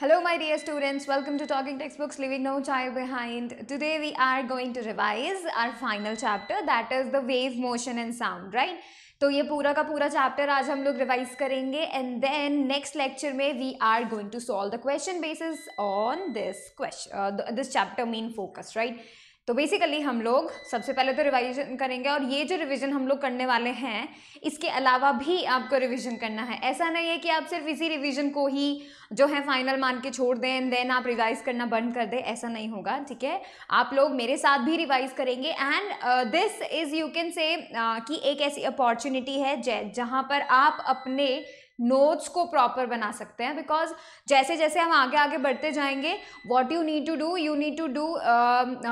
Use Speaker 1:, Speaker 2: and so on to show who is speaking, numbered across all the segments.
Speaker 1: Hello my dear students, welcome to Talking Textbooks Leaving No Child Behind. Today we are going to revise our final chapter that is the wave motion and sound, right? तो ये पूरा का पूरा chapter आज हम लोग revise करेंगे and then next lecture में we are going to solve the question basis on this question this chapter main focus right तो बेसिकली हम लोग सबसे पहले तो रिवाइजन करेंगे और ये जो रिवीजन हम लोग करने वाले हैं इसके अलावा भी आपको रिवीजन करना है ऐसा नहीं है कि आप सिर्फ इसी रिवीजन को ही जो है फाइनल मान के छोड़ दें एंड देन आप रिवाइज करना बंद कर दें ऐसा नहीं होगा ठीक है आप लोग मेरे साथ भी रिवाइज करेंगे and this is you can say कि एक ऐसी अपॉर्चुनिटी है जहाँ पर आप अपने नोट्स को प्रॉपर बना सकते हैं बिकॉज जैसे जैसे हम आगे आगे बढ़ते जाएंगे what you need to do you need to do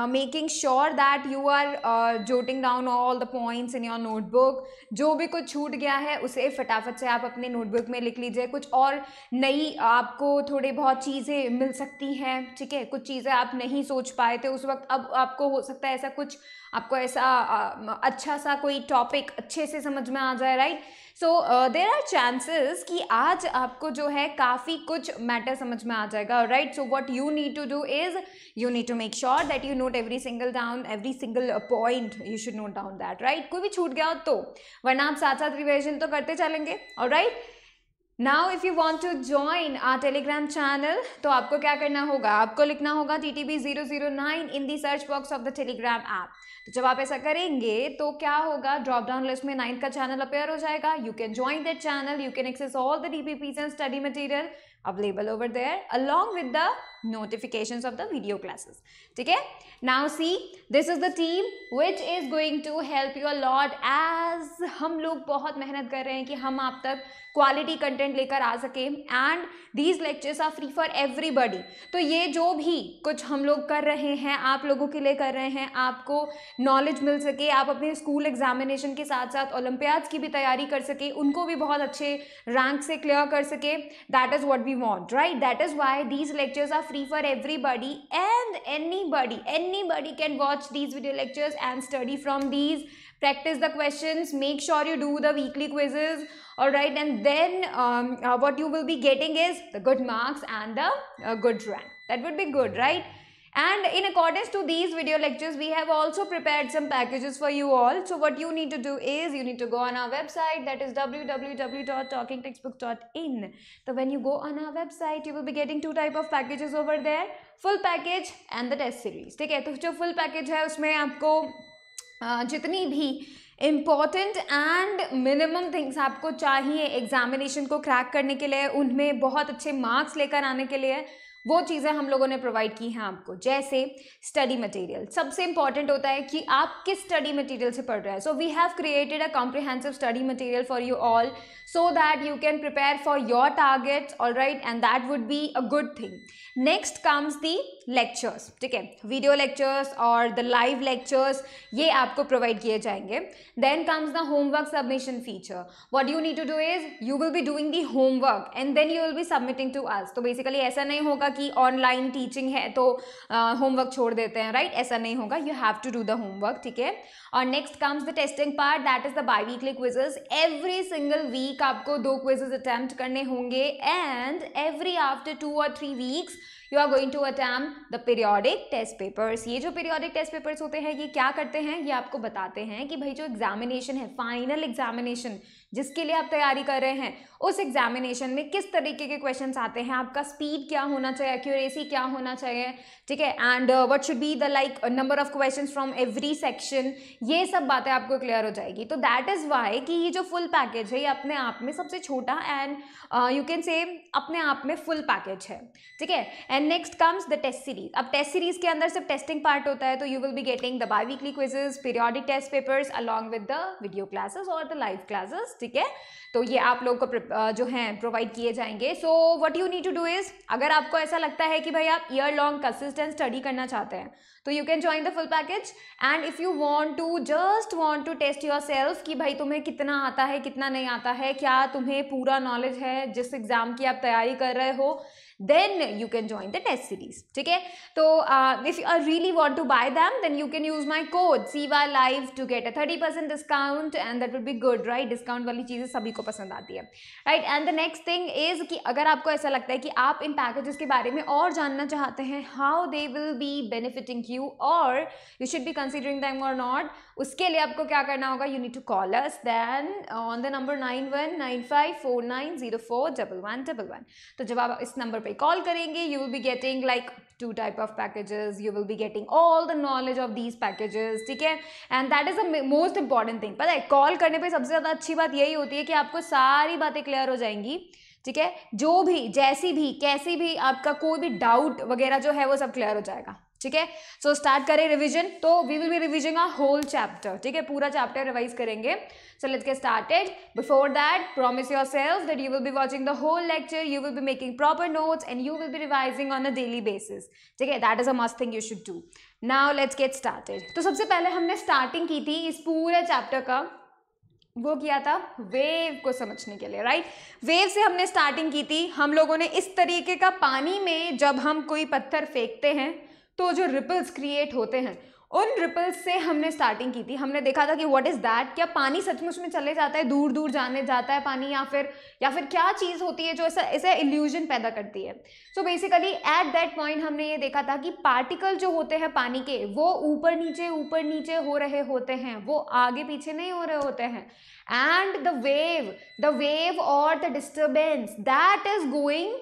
Speaker 1: making sure that you are jotting down all the points in your notebook जो भी कुछ छूट गया है उसे फटाफट से आप अपने नोटबुक में लिख लीजिए कुछ और नई आपको थोड़ी बहुत चीज़ें मिल सकती हैं ठीक है कुछ चीज़ें आप नहीं सोच पाए थे उस वक्त अब आपको हो सकता है ऐसा कुछ आपको ऐसा अच्छा सा कोई टॉपिक अच्छे से समझ में आ जाए right so there are chances कि आज आपको जो है काफ़ी कुछ मैटर समझ में आ जाएगा right so what you need to do is you need to make sure that you note every single down every single point you should note down that right कोई भी छूट गया हो तो वरना आप साथ साथ रिविजन तो करते चलेंगे और right right? Now if you want to join our Telegram channel तो आपको क्या करना होगा आपको लिखना होगा T T B zero zero nine in the search box of the Telegram app तो जब आप ऐसा करेंगे तो क्या होगा ड्रॉप डाउन लिस्ट में नाइन्थ का चैनल अपेयर हो जाएगा you can join that channel you can access all the D P Ps and study material available over there along with the notifications of the video classes ठीक है now see this is the team which is going to help you a lot as हम लोग बहुत मेहनत कर रहे हैं कि हम आप तक क्वालिटी कंटेंट लेकर आ सकें and these lectures are free for everybody तो ये जो भी कुछ हम लोग कर रहे हैं आप लोगों के लिए कर रहे हैं आपको नॉलेज मिल सके आप अपने स्कूल एग्जामिनेशन के साथ साथ ओलंपियाड्स की भी तैयारी कर सके उनको भी बहुत अच्छे रैंक से क्लियर कर सके that is what we want right that is why these lectures are free for everybody and anybody. Anybody can watch these video lectures and study from these. Practice the questions. Make sure you do the weekly quizzes. All right. And then um, uh, what you will be getting is the good marks and the uh, good rank. That would be good, right? And in accordance to these video lectures, we have also prepared some packages for you all. So what you need to do is you need to go on our website that is www.talkingtextbook.in. So when you go on our website, you will be getting two type of packages over there. full package and the test series ठीक है तो जो full package है उसमें आपको जितनी भी important and minimum things आपको चाहिए एग्जामिनेशन को क्रैक करने के लिए उनमें बहुत अच्छे मार्क्स लेकर आने के लिए वो चीज़ें हम लोगों ने प्रोवाइड की हैं आपको जैसे स्टडी मटेरियल सबसे इंपॉर्टेंट होता है कि आप किस स्टडी मटेरियल से पढ़ रहे हैं so we have created a comprehensive study material for you all so that you can prepare for your targets all right and that would be a good thing next comes the lectures ठीक है video lectures और the live lectures ये आपको provide किए जाएंगे then comes the homework submission feature what you need to do is you will be doing the homework and then you will be submitting to us तो basically ऐसा नहीं होगा कि online teaching है तो होमवर्क uh, छोड़ देते हैं राइट right? ऐसा नहीं होगा you have to do the homework ठीक है और next comes the testing part that is the biweekly quizzes every single week आपको दो क्विजेज अटैम्प्ट करने होंगे and every after two or three weeks you are going to attempt the periodic test papers ये जो periodic test papers होते हैं ये क्या करते हैं ये आपको बताते हैं कि भाई जो एग्जामिनेशन है फाइनल एग्जामिनेशन जिसके लिए आप तैयारी कर रहे हैं उस एग्जामिनेशन में किस तरीके के क्वेश्चन आते हैं आपका स्पीड क्या होना चाहिए एक्यूरेसी क्या होना चाहिए ठीक है and what should be the like number of question from every section ये सब बातें आपको क्लियर हो जाएगी तो दैट इज़ वाई कि ये जो फुल पैकेज है ये अपने आप में सबसे छोटा एंड यू कैन से अपने आप में फुल पैकेज है ठीक है and next comes the test series अब टेस्ट सीरीज के अंदर सिर्फ टेस्टिंग पार्ट होता है तो you will be getting the biweekly quizzes periodic test papers along with the video classes और द लाइव क्लासेस ठीक है तो ये आप लोग को जो है प्रोवाइड किए जाएंगे so what you need to do is अगर आपको ऐसा लगता है कि भाई आप ईयर लॉन्ग कंसिस्टेंट स्टडी करना चाहते हैं तो you can join the full package and if you want to just want to test yourself कि भाई तुम्हें कितना आता है कितना नहीं आता है क्या तुम्हें पूरा नॉलेज है जिस एग्ज़ाम की आप तैयारी कर रहे हो then you can join the test series ठीक है तो uh, if you really want to buy them then you can use my code siva live to get a 30% discount and that would be good right discount वाली चीज़ें सभी को पसंद आती है right and the next thing is कि अगर आपको ऐसा लगता है कि आप इन पैकेजेस के बारे में और जानना चाहते हैं how they will be benefiting you or you should be considering them or not उसके लिए आपको क्या करना होगा you need to call us then on the number nine one nine five four nine zero four double one double one तो जब आप इस नंबर पे कॉल करेंगे you will be getting like two type of packages you will be getting all the knowledge of these packages ठीक है and that is a most important thing पता है कॉल करने पे सबसे ज्यादा अच्छी बात यही होती है कि आपको सारी बातें क्लियर हो जाएंगी ठीक है जो भी जैसी भी कैसी भी आपका कोई भी डाउट वगैरह जो है वो सब क्लियर हो जाएगा ठीक है सो स्टार्ट करें रिविजन तो we will be revising a whole chapter ठीक है पूरा चैप्टर रिवाइज करेंगे so let's get started before that promise yourself that you will be watching the whole lecture you will be making proper notes and you will be revising on a daily basis ठीक है that is a must thing you should do now let's get started तो सबसे पहले हमने starting की थी इस पूरे चैप्टर का वो किया था वेव को समझने के लिए राइट वेव से हमने स्टार्टिंग की थी हम लोगों ने इस तरीके का पानी में जब हम कोई पत्थर फेंकते हैं तो जो रिपल्स क्रिएट होते हैं उन रिपल्स से हमने स्टार्टिंग की थी हमने देखा था कि व्हाट इज़ दैट क्या पानी सचमुच में चले जाता है दूर दूर जाने जाता है पानी या फिर या फिर क्या चीज़ होती है जो ऐसा ऐसा इल्यूजन पैदा करती है so basically at that point हमने ये देखा था कि पार्टिकल जो होते हैं पानी के वो ऊपर नीचे ऊपर नीचे हो रहे होते हैं वो आगे पीछे नहीं हो रहे होते हैं and the wave the wave और the disturbance that is going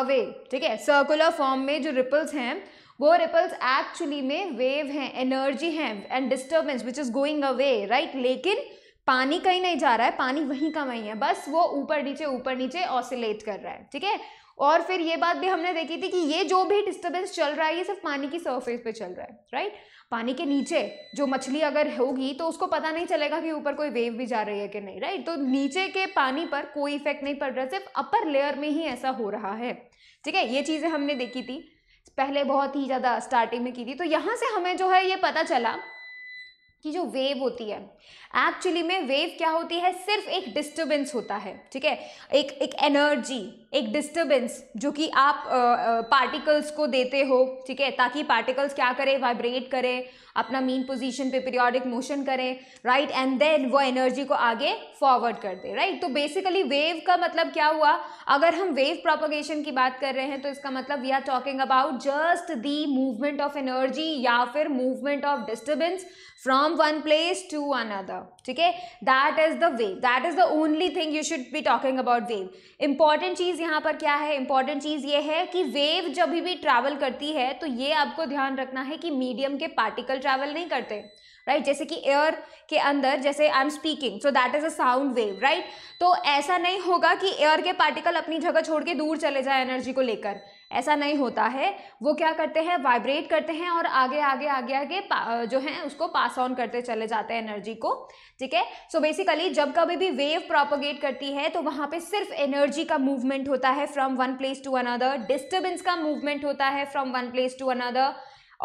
Speaker 1: away ठीक है सर्कुलर फॉर्म में जो रिपल्स हैं वो रिपल्स एक्चुअली में वेव हैं एनर्जी हैं and disturbance which is going away right लेकिन पानी कहीं नहीं जा रहा है पानी वहीं का वहीं है बस वो ऊपर नीचे ऊपर नीचे ऑसिलेट कर रहा है ठीक है और फिर ये बात भी हमने देखी थी कि ये जो भी डिस्टर्बेंस चल रहा है ये सिर्फ पानी की सरफेस पे चल रहा है राइट पानी के नीचे जो मछली अगर होगी तो उसको पता नहीं चलेगा कि ऊपर कोई वेव भी जा रही है कि नहीं राइट तो नीचे के पानी पर कोई इफेक्ट नहीं पड़ रहा सिर्फ अपर लेयर में ही ऐसा हो रहा है ठीक है ये चीज़ें हमने देखी थी पहले बहुत ही ज़्यादा स्टार्टिंग में की थी तो यहाँ से हमें जो है ये पता चला कि जो वेव होती है एक्चुअली में वेव क्या होती है सिर्फ एक डिस्टर्बेंस होता है ठीक है एक एक एनर्जी एक डिस्टरबेंस जो कि आप पार्टिकल्स को देते हो ठीक है ताकि पार्टिकल्स क्या करें वाइब्रेट करें अपना मीन पोजीशन पे पीरियोडिक मोशन करें राइट एंड देन वो एनर्जी को आगे फॉरवर्ड कर दे राइट तो बेसिकली वेव का मतलब क्या हुआ अगर हम वेव प्रोपोगेशन की बात कर रहे हैं तो इसका मतलब we are talking about just the movement of energy या फिर movement of disturbance from one place to another ठीक है that is the wave that is the only thing you should be talking about wave important चीज़ यहां पर क्या है important चीज़ ये है कि वेव जब भी ट्रैवल करती है तो ये आपको ध्यान रखना है कि मीडियम के पार्टिकल ट्रैवल नहीं करते राइट right? जैसे कि एयर के अंदर जैसे I am speaking so that is a sound wave right तो ऐसा नहीं होगा कि एयर के पार्टिकल अपनी जगह छोड़ के दूर चले जाए एनर्जी को लेकर ऐसा नहीं होता है वो क्या करते हैं वाइब्रेट करते हैं और आगे आगे आगे आगे जो है उसको पास ऑन करते चले जाते हैं एनर्जी को ठीक है सो बेसिकली जब कभी भी वेव प्रोपोगेट करती है तो वहाँ पे सिर्फ एनर्जी का मूवमेंट होता है from one place to another disturbance का मूवमेंट होता है from one place to another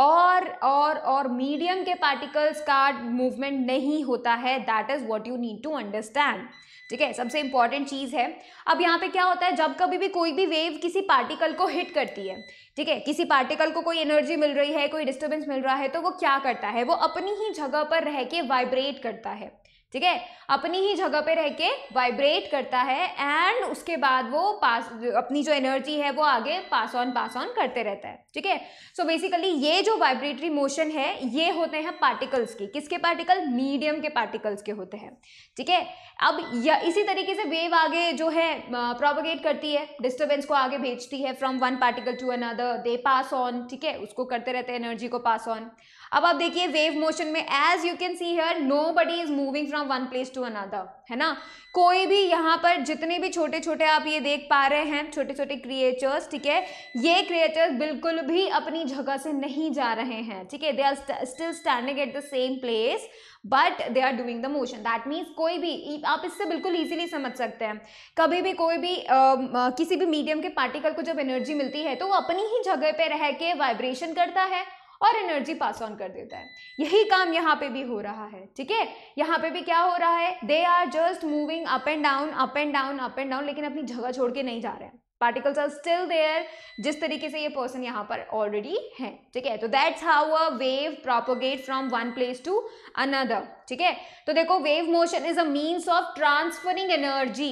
Speaker 1: और और और मीडियम के पार्टिकल्स का मूवमेंट नहीं होता है that is what you need to understand ठीक है सबसे इंपॉर्टेंट चीज़ है अब यहाँ पे क्या होता है जब कभी भी कोई भी वेव किसी पार्टिकल को हिट करती है ठीक है किसी पार्टिकल को कोई एनर्जी मिल रही है कोई डिस्टर्बेंस मिल रहा है तो वो क्या करता है वो अपनी ही जगह पर रह के वाइब्रेट करता है ठीक है अपनी ही जगह पे रह के वाइब्रेट करता है एंड उसके बाद वो पास अपनी जो एनर्जी है वो आगे पास ऑन पास ऑन करते रहता है ठीक है सो बेसिकली ये जो वाइब्रेटरी मोशन है ये होते हैं पार्टिकल्स की किसके पार्टिकल मीडियम के पार्टिकल्स के होते हैं ठीक है अब या इसी तरीके से वेव आगे जो है प्रोपोगेट करती है डिस्टर्बेंस को आगे भेजती है from one particle to another they pass on ठीक है उसको करते रहते हैं एनर्जी को पास ऑन अब आप देखिए वेव मोशन में as you can see here nobody is moving from one place to another है ना कोई भी यहाँ पर जितने भी छोटे छोटे आप ये देख पा रहे हैं छोटे छोटे क्रिएचर्स ठीक है ये क्रिएचर्स बिल्कुल भी अपनी जगह से नहीं जा रहे हैं ठीक है they are still standing at the same place but they are doing the motion that means कोई भी e, आप इससे बिल्कुल ईजिली समझ सकते हैं कभी भी कोई भी आ, आ, किसी भी मीडियम के पार्टिकल को जब एनर्जी मिलती है तो वो अपनी ही जगह पे रह के वाइब्रेशन करता है और एनर्जी पास ऑन कर देता है यही काम यहाँ पे भी हो रहा है ठीक है यहाँ पे भी क्या हो रहा है they are just moving up and down up and down up and down लेकिन अपनी जगह छोड़ के नहीं जा रहे हैं पार्टिकल्स आर स्टिल देयर जिस तरीके से ये पर्सन यहाँ पर ऑलरेडी है ठीक है तो that's how a wave propagate from one place to another ठीक है तो देखो wave motion is a means of transferring energy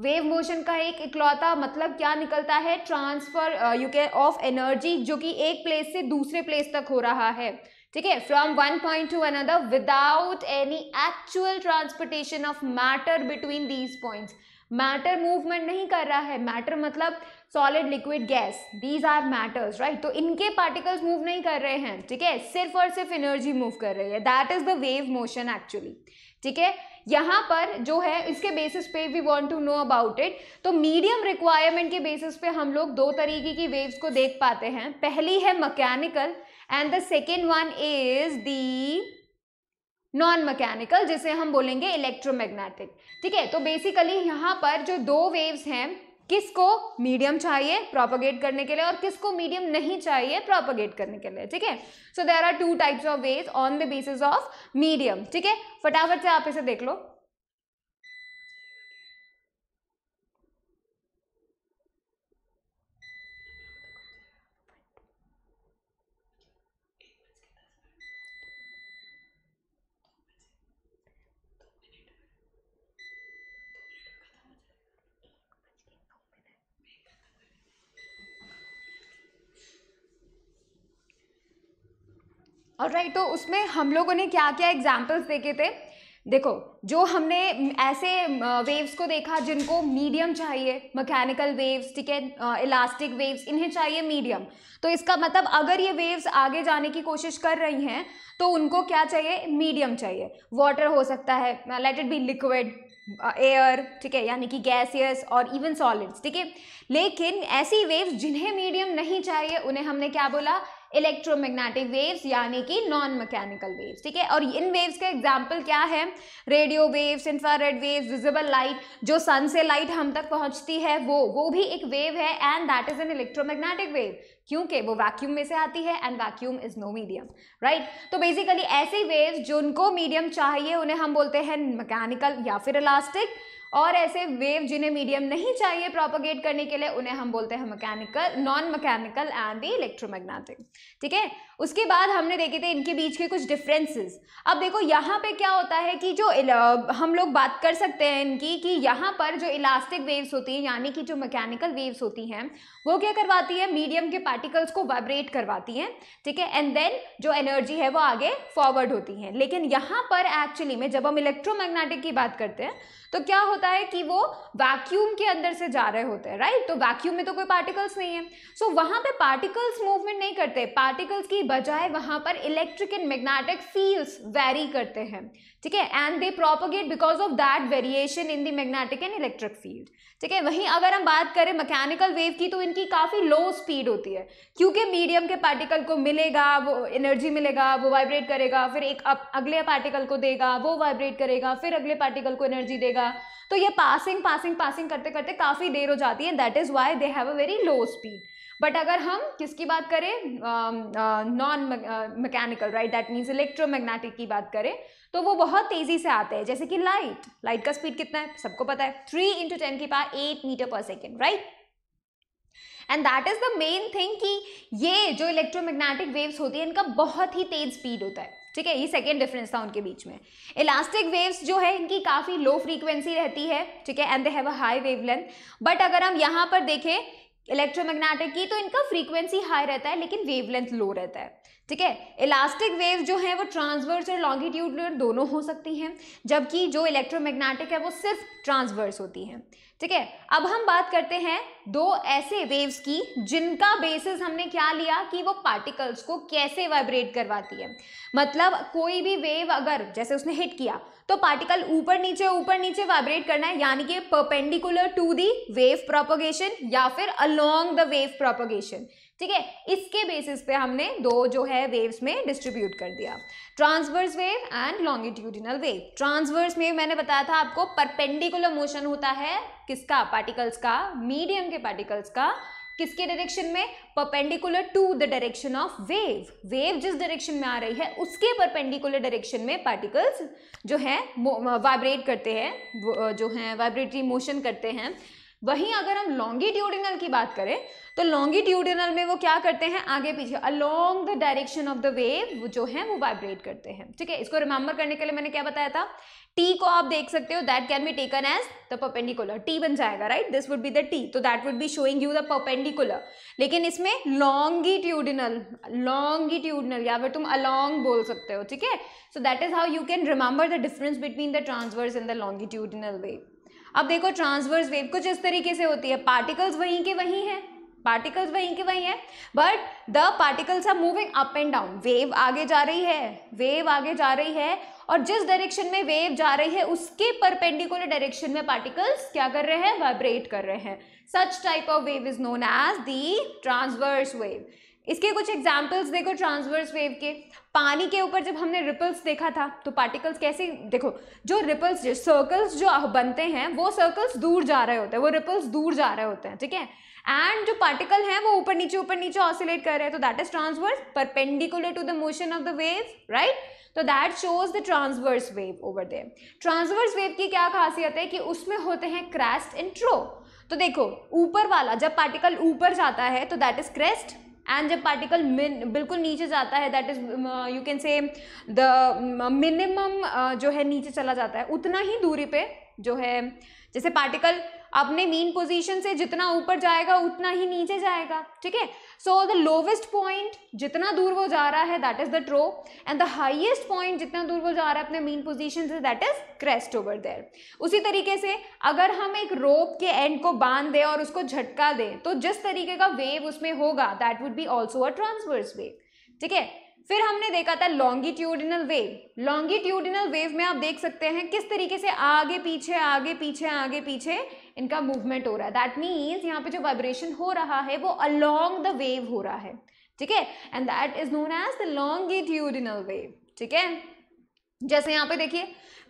Speaker 1: wave motion का एक इकलौता मतलब क्या निकलता है transfer you can of energy जो कि एक प्लेस से दूसरे प्लेस तक हो रहा है ठीक है from one point to another without any actual transportation of matter between these points matter movement नहीं कर रहा है मैटर मतलब solid liquid gas these are matters right तो इनके पार्टिकल्स मूव नहीं कर रहे हैं ठीक है सिर्फ और सिर्फ एनर्जी मूव कर रही है that is the wave motion actually ठीक है यहां पर जो है इसके बेसिस पे we want to know about it तो मीडियम रिक्वायरमेंट के बेसिस पे हम लोग दो तरीके की वेव्स को देख पाते हैं पहली है mechanical and the second one is the non mechanical जिसे हम बोलेंगे इलेक्ट्रोमैग्नेटिक ठीक है तो बेसिकली यहां पर जो दो वेव्स हैं किसको मीडियम चाहिए प्रोपोगेट करने के लिए और किसको मीडियम नहीं चाहिए प्रोपोगेट करने के लिए ठीक है so there are two types of waves on the basis of medium ठीक है फटाफट से आप इसे देख लो और राइट तो उसमें हम लोगों ने क्या क्या एग्जाम्पल्स देखे थे देखो जो हमने ऐसे वेव्स को देखा जिनको मीडियम चाहिए मैकेनिकल वेव्स ठीक है इलास्टिक वेव्स इन्हें चाहिए मीडियम तो इसका मतलब अगर ये वेव्स आगे जाने की कोशिश कर रही हैं तो उनको क्या चाहिए मीडियम चाहिए वाटर हो सकता है let it be liquid air ठीक है यानी कि गैसियस और इवन सॉलिड्स ठीक है लेकिन ऐसी वेव्स जिन्हें मीडियम नहीं चाहिए उन्हें हमने क्या बोला इलेक्ट्रोमैग्नेटिक वेव्स यानी कि नॉन मैकेनिकल वेव्स ठीक है और इन वेव्स के एग्जाम्पल क्या है radio waves infrared waves visible light जो सन से लाइट हम तक पहुंचती है वो वो भी एक वेव है and that is an electromagnetic wave क्योंकि वो वैक्यूम में से आती है and vacuum is no medium right तो बेसिकली ऐसे वेव्स जिनको मीडियम चाहिए उन्हें हम बोलते हैं मैकेनिकल या फिर इलास्टिक और ऐसे वेव जिन्हें मीडियम नहीं चाहिए प्रोपोगेट करने के लिए उन्हें हम बोलते हैं mechanical non mechanical and the electromagnetic ठीक है उसके बाद हमने देखे थे इनके बीच के कुछ डिफरेंसेस अब देखो यहाँ पे क्या होता है कि जो हम लोग बात कर सकते हैं इनकी कि यहाँ पर जो इलास्टिक वेव्स होती हैं यानी कि जो मैकेनिकल वेव्स होती हैं वो क्या करवाती है मीडियम के पार्टिकल्स को वाइब्रेट करवाती हैं ठीक है एंड देन जो एनर्जी है वो आगे फॉरवर्ड होती है लेकिन यहाँ पर एक्चुअली में जब हम इलेक्ट्रोमैग्नेटिक की बात करते हैं तो क्या होता है कि वो वैक्यूम के अंदर से जा रहे होते हैं राइट तो वैक्यूम में तो कोई पार्टिकल्स नहीं है सो so, वहां पे पार्टिकल्स मूवमेंट नहीं करते पार्टिकल्स की बजाय वहां पर electric and magnetic fields vary करते हैं ठीक है and they propagate because of that variation in the magnetic and electric field ठीक है वहीं अगर हम बात करें मैकेनिकल वेव की तो इनकी काफ़ी लो स्पीड होती है क्योंकि मीडियम के पार्टिकल को मिलेगा वो एनर्जी मिलेगा वो वाइब्रेट करेगा फिर एक अगले पार्टिकल को देगा वो वाइब्रेट करेगा फिर अगले पार्टिकल को एनर्जी देगा जाएगा तो ये पासिंग पासिंग पासिंग करते करते काफ़ी देर हो जाती है that is why they have a very low speed but अगर हम किसकी बात करें non mechanical right that means electromagnetic की बात करें तो वो बहुत तेज़ी से आते हैं जैसे कि लाइट लाइट का स्पीड कितना है सबको पता है थ्री इंटू टेन की पार eight meter per second right and that is the main thing कि ये जो इलेक्ट्रोमैग्नेटिक वेव्स होती है इनका बहुत ही तेज स्पीड होता है ठीक है ये सेकेंड डिफरेंस था उनके बीच में इलास्टिक वेव्स जो है इनकी काफ़ी लो फ्रीक्वेंसी रहती है ठीक है and they have a high wavelength but अगर हम यहाँ पर देखें इलेक्ट्रोमैग्नेटिक की तो इनका फ्रीक्वेंसी हाई रहता है लेकिन वेवलेंथ लो रहता है ठीक है इलास्टिक वेव जो है वो ट्रांसवर्स और लॉन्गिट्यूड दोनों हो सकती हैं जबकि जो इलेक्ट्रोमैग्नेटिक है वो सिर्फ ट्रांसवर्स होती है ठीक है अब हम बात करते हैं दो ऐसे वेव्स की जिनका बेसिस हमने क्या लिया कि वो पार्टिकल्स को कैसे वाइब्रेट करवाती है मतलब कोई भी वेव अगर जैसे उसने हिट किया तो पार्टिकल ऊपर नीचे ऊपर नीचे वाइब्रेट करना है यानी कि perpendicular to the wave propagation या फिर अलोंग द वेव प्रोपोगेशन ठीक है इसके बेसिस पे हमने दो जो है वेव्स में डिस्ट्रीब्यूट कर दिया transverse wave and longitudinal wave transverse में मैंने बताया था आपको परपेंडिकुलर मोशन होता है किसका पार्टिकल्स का मीडियम के पार्टिकल्स का किसके डायरेक्शन में perpendicular to the direction of wave wave जिस डायरेक्शन में आ रही है उसके परपेंडिकुलर डायरेक्शन में पार्टिकल्स जो है वाइब्रेट करते हैं जो है वाइब्रेटरी मोशन करते हैं वहीं अगर हम लॉन्गिट्यूडिनल की बात करें तो लॉन्गिट्यूडिनल में वो क्या करते हैं आगे पीछे along the direction of the wave जो है वो वाइब्रेट करते हैं ठीक है इसको रिमेंबर करने के लिए मैंने क्या बताया था टी को आप देख सकते हो that can be taken as the perpendicular T बन जाएगा right this would be the T तो that would be showing you the perpendicular लेकिन इसमें लॉन्गिट्यूडिनल लॉन्गिट्यूडिनल या फिर तुम अलोंग बोल सकते हो ठीक है so that is how you can remember the difference between the transverse in the longitudinal wave अब देखो ट्रांसवर्स वेव कुछ इस तरीके से होती है पार्टिकल्स वहीं के वहीं हैं पार्टिकल्स वहीं के वहीं है but the particles are moving up and down wave आगे जा रही है वेव आगे जा रही है और जिस डायरेक्शन में वेव जा रही है उसके परपेंडिकुलर डायरेक्शन में पार्टिकल्स क्या कर रहे हैं वाइब्रेट कर रहे हैं such type of wave is known as the transverse wave इसके कुछ एग्जाम्पल्स देखो ट्रांसवर्स वेव के पानी के ऊपर जब हमने रिपल्स देखा था तो पार्टिकल्स कैसे देखो जो रिपल्स सर्कल्स जो बनते हैं वो सर्कल्स दूर जा रहे होते हैं वो रिपल्स दूर जा रहे होते हैं ठीक है एंड जो पार्टिकल हैं वो ऊपर नीचे ऊपर नीचे ऑसिलेट कर रहे हैं तो that is transverse perpendicular to the motion of the wave right तो that shows the transverse wave over there transverse wave की क्या खासियत है कि उसमें होते हैं क्रैस्ट इंट्रो तो देखो ऊपर वाला जब पार्टिकल ऊपर जाता है तो दैट इज क्रेस्ट एंड जब पार्टिकल बिल्कुल नीचे जाता है that is you can say the minimum जो है नीचे चला जाता है उतना ही दूरी पे जो है जैसे पार्टिकल अपने मीन पोजीशन से जितना ऊपर जाएगा उतना ही नीचे जाएगा ठीक है सो द लोवेस्ट पॉइंट जितना दूर वो जा रहा है that is the trough and the highest point जितना दूर वो जा रहा है अपने मीन पोजीशन से that is crest over there उसी तरीके से अगर हम एक रोप के एंड को बांध दें और उसको झटका दें तो जिस तरीके का वेव उसमें होगा that would be also a transverse wave ठीक है फिर हमने देखा था लॉन्गिट्यूडिनल वेव लॉन्गिट्यूडिनल वेव में आप देख सकते हैं किस तरीके से आगे पीछे आगे पीछे आगे पीछे इनका मूवमेंट हो रहा है दैट मीन्स यहाँ पे जो वाइब्रेशन हो रहा है वो अलॉन्ग द वेव हो रहा है ठीक है and that is known as the longitudinal wave ठीक है जैसे यहाँ पे देखिए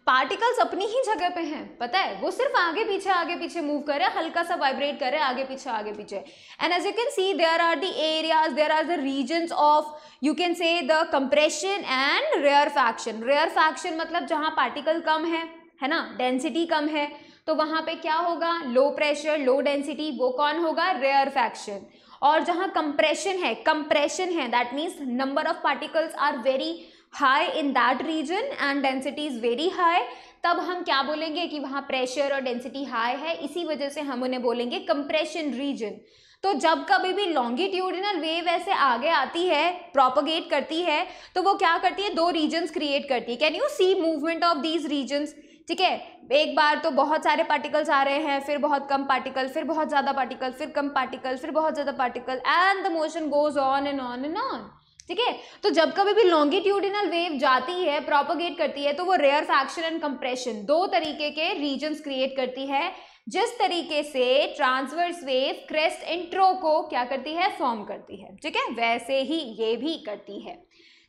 Speaker 1: पार्टिकल्स अपनी ही जगह पे हैं पता है वो सिर्फ आगे पीछे आगे पीछे मूव कर रहे हैं हल्का सा वाइब्रेट कर रहे हैं आगे पीछे आगे पीछे and as you can see there are the areas there are the region of you can say the compression and rarefaction rarefaction मतलब जहाँ पार्टिकल कम है है ना डेंसिटी कम है तो वहाँ पे क्या होगा लो प्रेशर लो डेंसिटी वो कौन होगा रेयर फैक्शन और जहाँ कंप्रेशन है कंप्रेशन है that means number of particles are very high in that region and density is very high तब हम क्या बोलेंगे कि वहाँ प्रेशर और डेंसिटी हाई है इसी वजह से हम उन्हें बोलेंगे कंप्रेशन रीजन तो जब कभी भी लॉन्गिट्यूडिनल वेव ऐसे आगे आती है प्रोपोगेट करती है तो वो क्या करती है दो रीजन्स क्रिएट करती है can you see movement of these regions ठीक है एक बार तो बहुत सारे पार्टिकल्स आ रहे हैं फिर बहुत कम पार्टिकल फिर बहुत ज़्यादा पार्टिकल फिर कम पार्टिकल फिर बहुत ज़्यादा particle and the motion goes on and on and on ठीक है तो जब कभी भी लॉन्गिट्यूडिनल वेव जाती है प्रोपोगेट करती है तो वो रेयर फैक्शन एंड कंप्रेशन दो तरीके के रीजन्स क्रिएट करती है जिस तरीके से ट्रांसवर्स वेव क्रेस्ट इंट्रो को क्या करती है फॉर्म करती है ठीक है वैसे ही ये भी करती है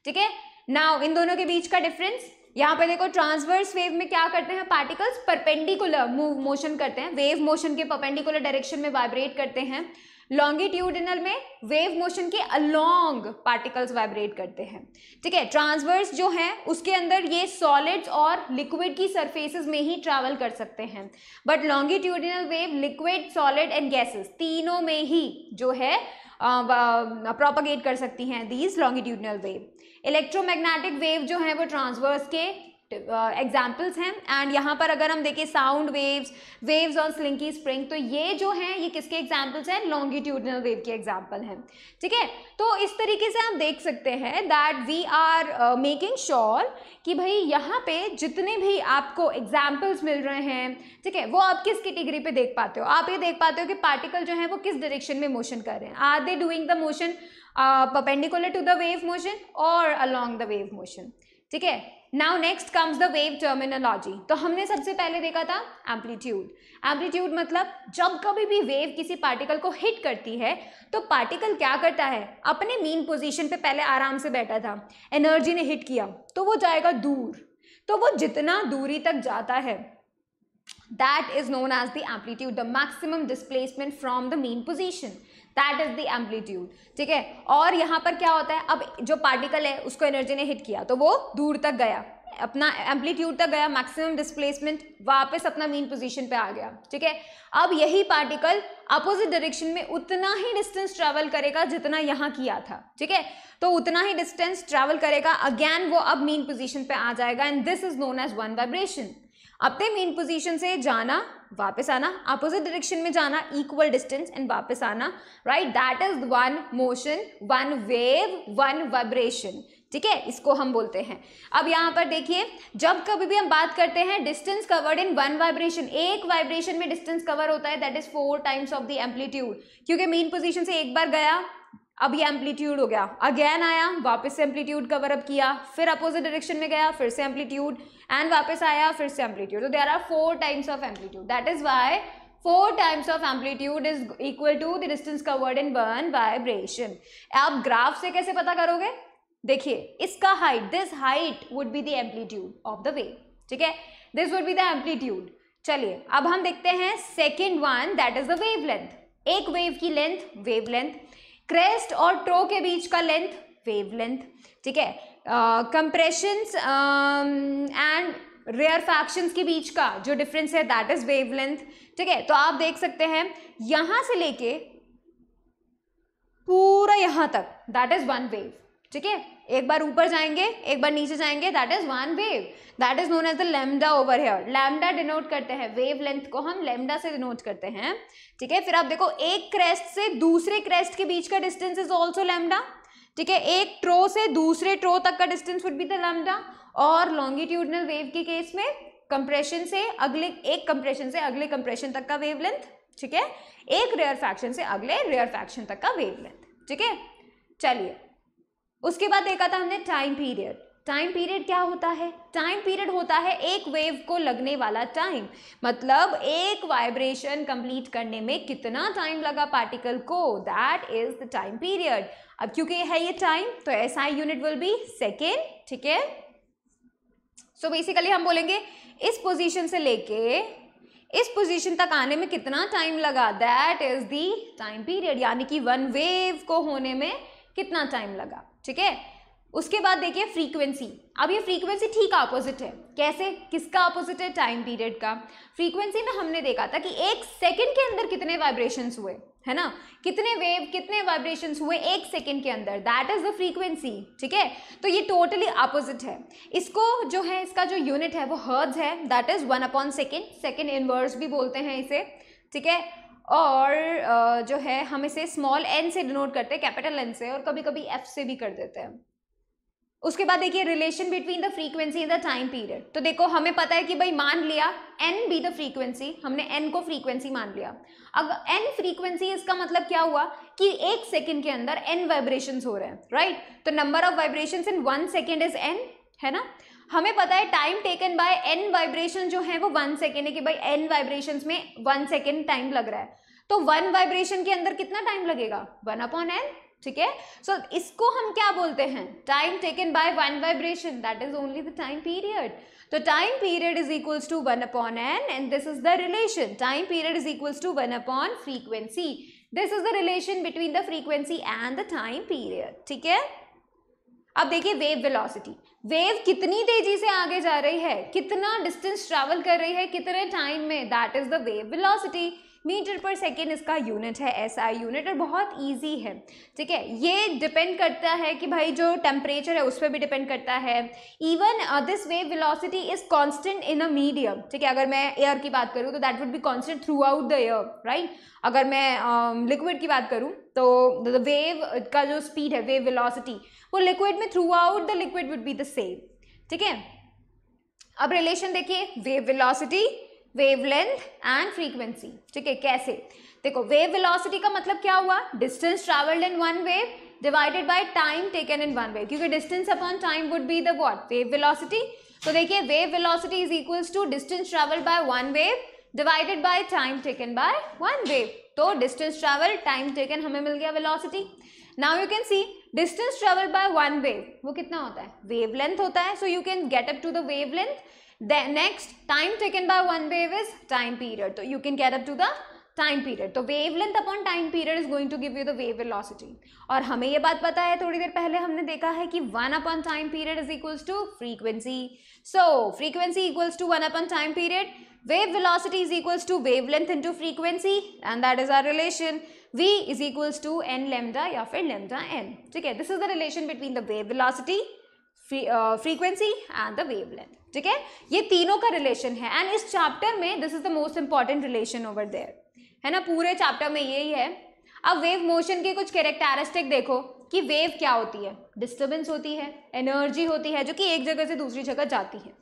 Speaker 1: ठीक है नाउ इन दोनों के बीच का डिफरेंस यहाँ पे देखो ट्रांसवर्स वेव में क्या करते हैं पार्टिकल्स परपेंडिकुलर मूव मोशन करते हैं वेव मोशन के परपेंडिकुलर डायरेक्शन में वाइब्रेट करते हैं लॉन्गिट्यूडिनल में वेव मोशन के अलोंग पार्टिकल्स वाइब्रेट करते हैं ठीक है ट्रांसवर्स जो है उसके अंदर ये सॉलिड्स और लिक्विड की सरफेसेस में ही ट्रैवल कर सकते हैं but longitudinal wave liquid solid and gases तीनों में ही जो है प्रोपगेट कर सकती हैं these longitudinal wave electromagnetic wave जो है वो ट्रांसवर्स के एग्जाम्पल्स हैं एंड यहाँ पर अगर हम देखें sound waves waves on slinky spring तो ये जो है ये किसके एग्जाम्पल्स हैं लॉन्गिट्यूडनल वेव के एग्जाम्पल हैं ठीक है तो इस तरीके से हम देख सकते हैं that we are making sure कि भाई यहाँ पे जितने भी आपको एग्जाम्पल्स मिल रहे हैं ठीक है वो आप किस कैटेगरी पे देख पाते हो आप ये देख पाते हो कि पार्टिकल जो है वो किस डायरेक्शन में मोशन कर रहे हैं are they doing the motion perpendicular to the wave motion और अलॉन्ग द वेव मोशन ठीक है now next comes the wave terminology तो हमने सबसे पहले देखा था एम्पलीट्यूड एम्पलीट्यूड मतलब जब कभी भी वेव किसी पार्टिकल को हिट करती है तो पार्टिकल क्या करता है अपने मेन पोजीशन पे पहले आराम से बैठा था एनर्जी ने हिट किया तो वो जाएगा दूर तो वो जितना दूरी तक जाता है that is known as the amplitude the maximum displacement from the mean position that is the amplitude ठीक है और यहाँ पर क्या होता है अब जो पार्टिकल है उसको एनर्जी ने हिट किया तो वो दूर तक गया अपना एम्पलीट्यूड तक गया मैक्सिमम डिस्प्लेसमेंट वापस अपना मेन पोजीशन पे आ गया ठीक है अब यही पार्टिकल अपोजिट डायरेक्शन में उतना ही डिस्टेंस ट्रैवल करेगा जितना यहाँ किया था ठीक है तो उतना ही डिस्टेंस ट्रैवल करेगा अगेन वो अब मेन पोजीशन पे आ जाएगा and this is known as one vibration अपने मेन पोजिशन से जाना वापस आना अपोजिट डायरेक्शन में जाना इक्वल डिस्टेंस एंड वापस आना right that is one motion one wave one vibration ठीक है इसको हम बोलते हैं अब यहां पर देखिए जब कभी भी हम बात करते हैं distance covered in one vibration एक वाइब्रेशन में डिस्टेंस कवर होता है that is four times of the amplitude क्योंकि मेन पोजिशन से एक बार गया अब ये एम्पलीट्यूड हो गया अगेन आया वापस से एम्पलीट्यूड कवर अप किया फिर अपोजिट डायरेक्शन में गया फिर से एम्पलीट्यूड एंड वापस आया फिर से एम्पलीट्यूड तो there are four times of amplitude that is why four times of amplitude is equal to the distance covered in burn vibration आप ग्राफ से कैसे पता करोगे देखिए इसका height this height would be the amplitude of the way ठीक है this would be the amplitude चलिए अब हम देखते हैं second one that is the wavelength एक वेव की लेंथ वेव लेंथ क्रेस्ट और ट्रो के बीच का लेंथ वेव लेंथ ठीक है कंप्रेशंस एंड रेयर फैक्शंस के बीच का जो डिफरेंस है दैट इज वेवलेंथ ठीक है तो आप देख सकते हैं यहां से लेके पूरा यहां तक दैट इज वन वेव ठीक है एक बार ऊपर जाएंगे एक बार नीचे जाएंगे that is one wave that is known as the lambda over here lambda denote करते हैं वेव लेंथ को हम लेमडा से डिनोट करते हैं ठीक है फिर आप देखो एक क्रेस्ट से दूसरे क्रेस्ट के बीच का डिस्टेंस इज ऑल्सो लेमडा ठीक है एक ट्रो से दूसरे ट्रो तक का distance would be the lambda और लॉन्गिट्यूडनल वेव के केस में कंप्रेशन से अगले एक कंप्रेशन से अगले कंप्रेशन तक का वेवलेंथ ठीक है एक रेयर फैक्शन से अगले रेयर फैक्शन तक का वेवलेंथ ठीक है चलिए उसके बाद देखा था हमने टाइम पीरियड टाइम पीरियड क्या होता है टाइम पीरियड होता है एक वेव को लगने वाला टाइम मतलब एक वाइब्रेशन कंप्लीट करने में कितना टाइम लगा पार्टिकल को that is the time period अब क्योंकि है ये टाइम तो S I unit will be second ठीक है सो बेसिकली हम बोलेंगे इस पोजीशन से लेके इस पोजीशन तक आने में कितना टाइम लगा that is the time period यानी कि वन वेव को होने में कितना टाइम लगा ठीक है उसके बाद देखिए फ्रीक्वेंसी अब ये फ्रीक्वेंसी ठीक अपोजिट है कैसे किसका अपोजिट है टाइम पीरियड का फ्रीक्वेंसी में हमने देखा था कि एक सेकंड के अंदर कितने वाइब्रेशंस हुए है ना कितने वेव कितने वाइब्रेशंस हुए एक सेकंड के अंदर दैट इज द फ्रीक्वेंसी ठीक है तो ये टोटली अपोजिट है इसको जो है इसका जो यूनिट है वो हर्ज है that is one upon second second inverse भी बोलते हैं इसे ठीक है और जो है हम इसे स्मॉल एन से डिनोट करते हैं कैपिटल एन से और कभी कभी एफ से भी कर देते हैं उसके बाद देखिए relation between the frequency and the time period तो देखो हमें पता है कि भाई मान लिया एन बी द फ्रीक्वेंसी हमने एन को फ्रीक्वेंसी मान लिया अब एन फ्रीक्वेंसी इसका मतलब क्या हुआ कि एक सेकेंड के अंदर एन वाइब्रेशन हो रहे हैं राइट right? तो number of vibration in one second is n है ना हमें पता है time taken by n vibration जो है वो वन सेकेंड है कि भाई एन वाइब्रेशन में वन सेकेंड टाइम लग रहा है तो वन वाइब्रेशन के अंदर कितना टाइम लगेगा वन अपॉन एन ठीक है सो इसको हम क्या बोलते हैं time taken by one vibration that is only the time period तो time period is equals to one upon n and this is the relation time period is equals to one upon frequency this is the relation between the frequency and the time period ठीक है अब देखिए wave velocity wave कितनी तेजी से आगे जा रही है कितना डिस्टेंस ट्रैवल कर रही है कितने टाइम में that is the wave velocity metre per second इसका यूनिट है एस आई यूनिट और बहुत ईजी है ठीक है ये डिपेंड करता है कि भाई जो टेम्परेचर है उस पर भी डिपेंड करता है even this way velocity is constant in a medium ठीक है अगर मैं एयर की बात करूँ तो that would be constant throughout the air right अगर मैं लिक्विड um, uh, की बात करूँ तो द वेव का जो स्पीड है वेव विलॉसिटी वो लिक्विड में throughout the liquid would be the same ठीक है अब रिलेशन देखिए wave velocity wavelength and frequency ठीक है कैसे देखो वेव वेलोसिटी का मतलब क्या हुआ distance travelled in one wave divided by time taken in one wave क्योंकि distance upon time would be the what wave velocity तो देखिए wave velocity is equals to distance travelled by one wave divided by time taken by one wave तो distance travel time taken हमें मिल गया velocity now you can see distance travel by one wave वो कितना होता है wave होता है सो you can get up to the wave then next time taken by one wave is time period तो you can care up to the time period तो wavelength upon time period is going to give you the wave velocity और हमें ये बात पता है थोड़ी देर पहले हमने देखा है कि one upon time period is equals to frequency so frequency equals to one upon time period wave velocity is equals to wavelength into frequency and that is our relation v is equals to n lambda या फिर lambda n ठीक है this is the relation between the wave velocity frequency and the wavelength ठीक है ये तीनों का relation है एंड इस चैप्टर में this is the most important relation over there है ना पूरे चैप्टर में यही है अब वेव मोशन के कुछ कैरेक्टरिस्टिक देखो कि वेव क्या होती है डिस्टर्बेंस होती है एनर्जी होती है जो कि एक जगह से दूसरी जगह जाती है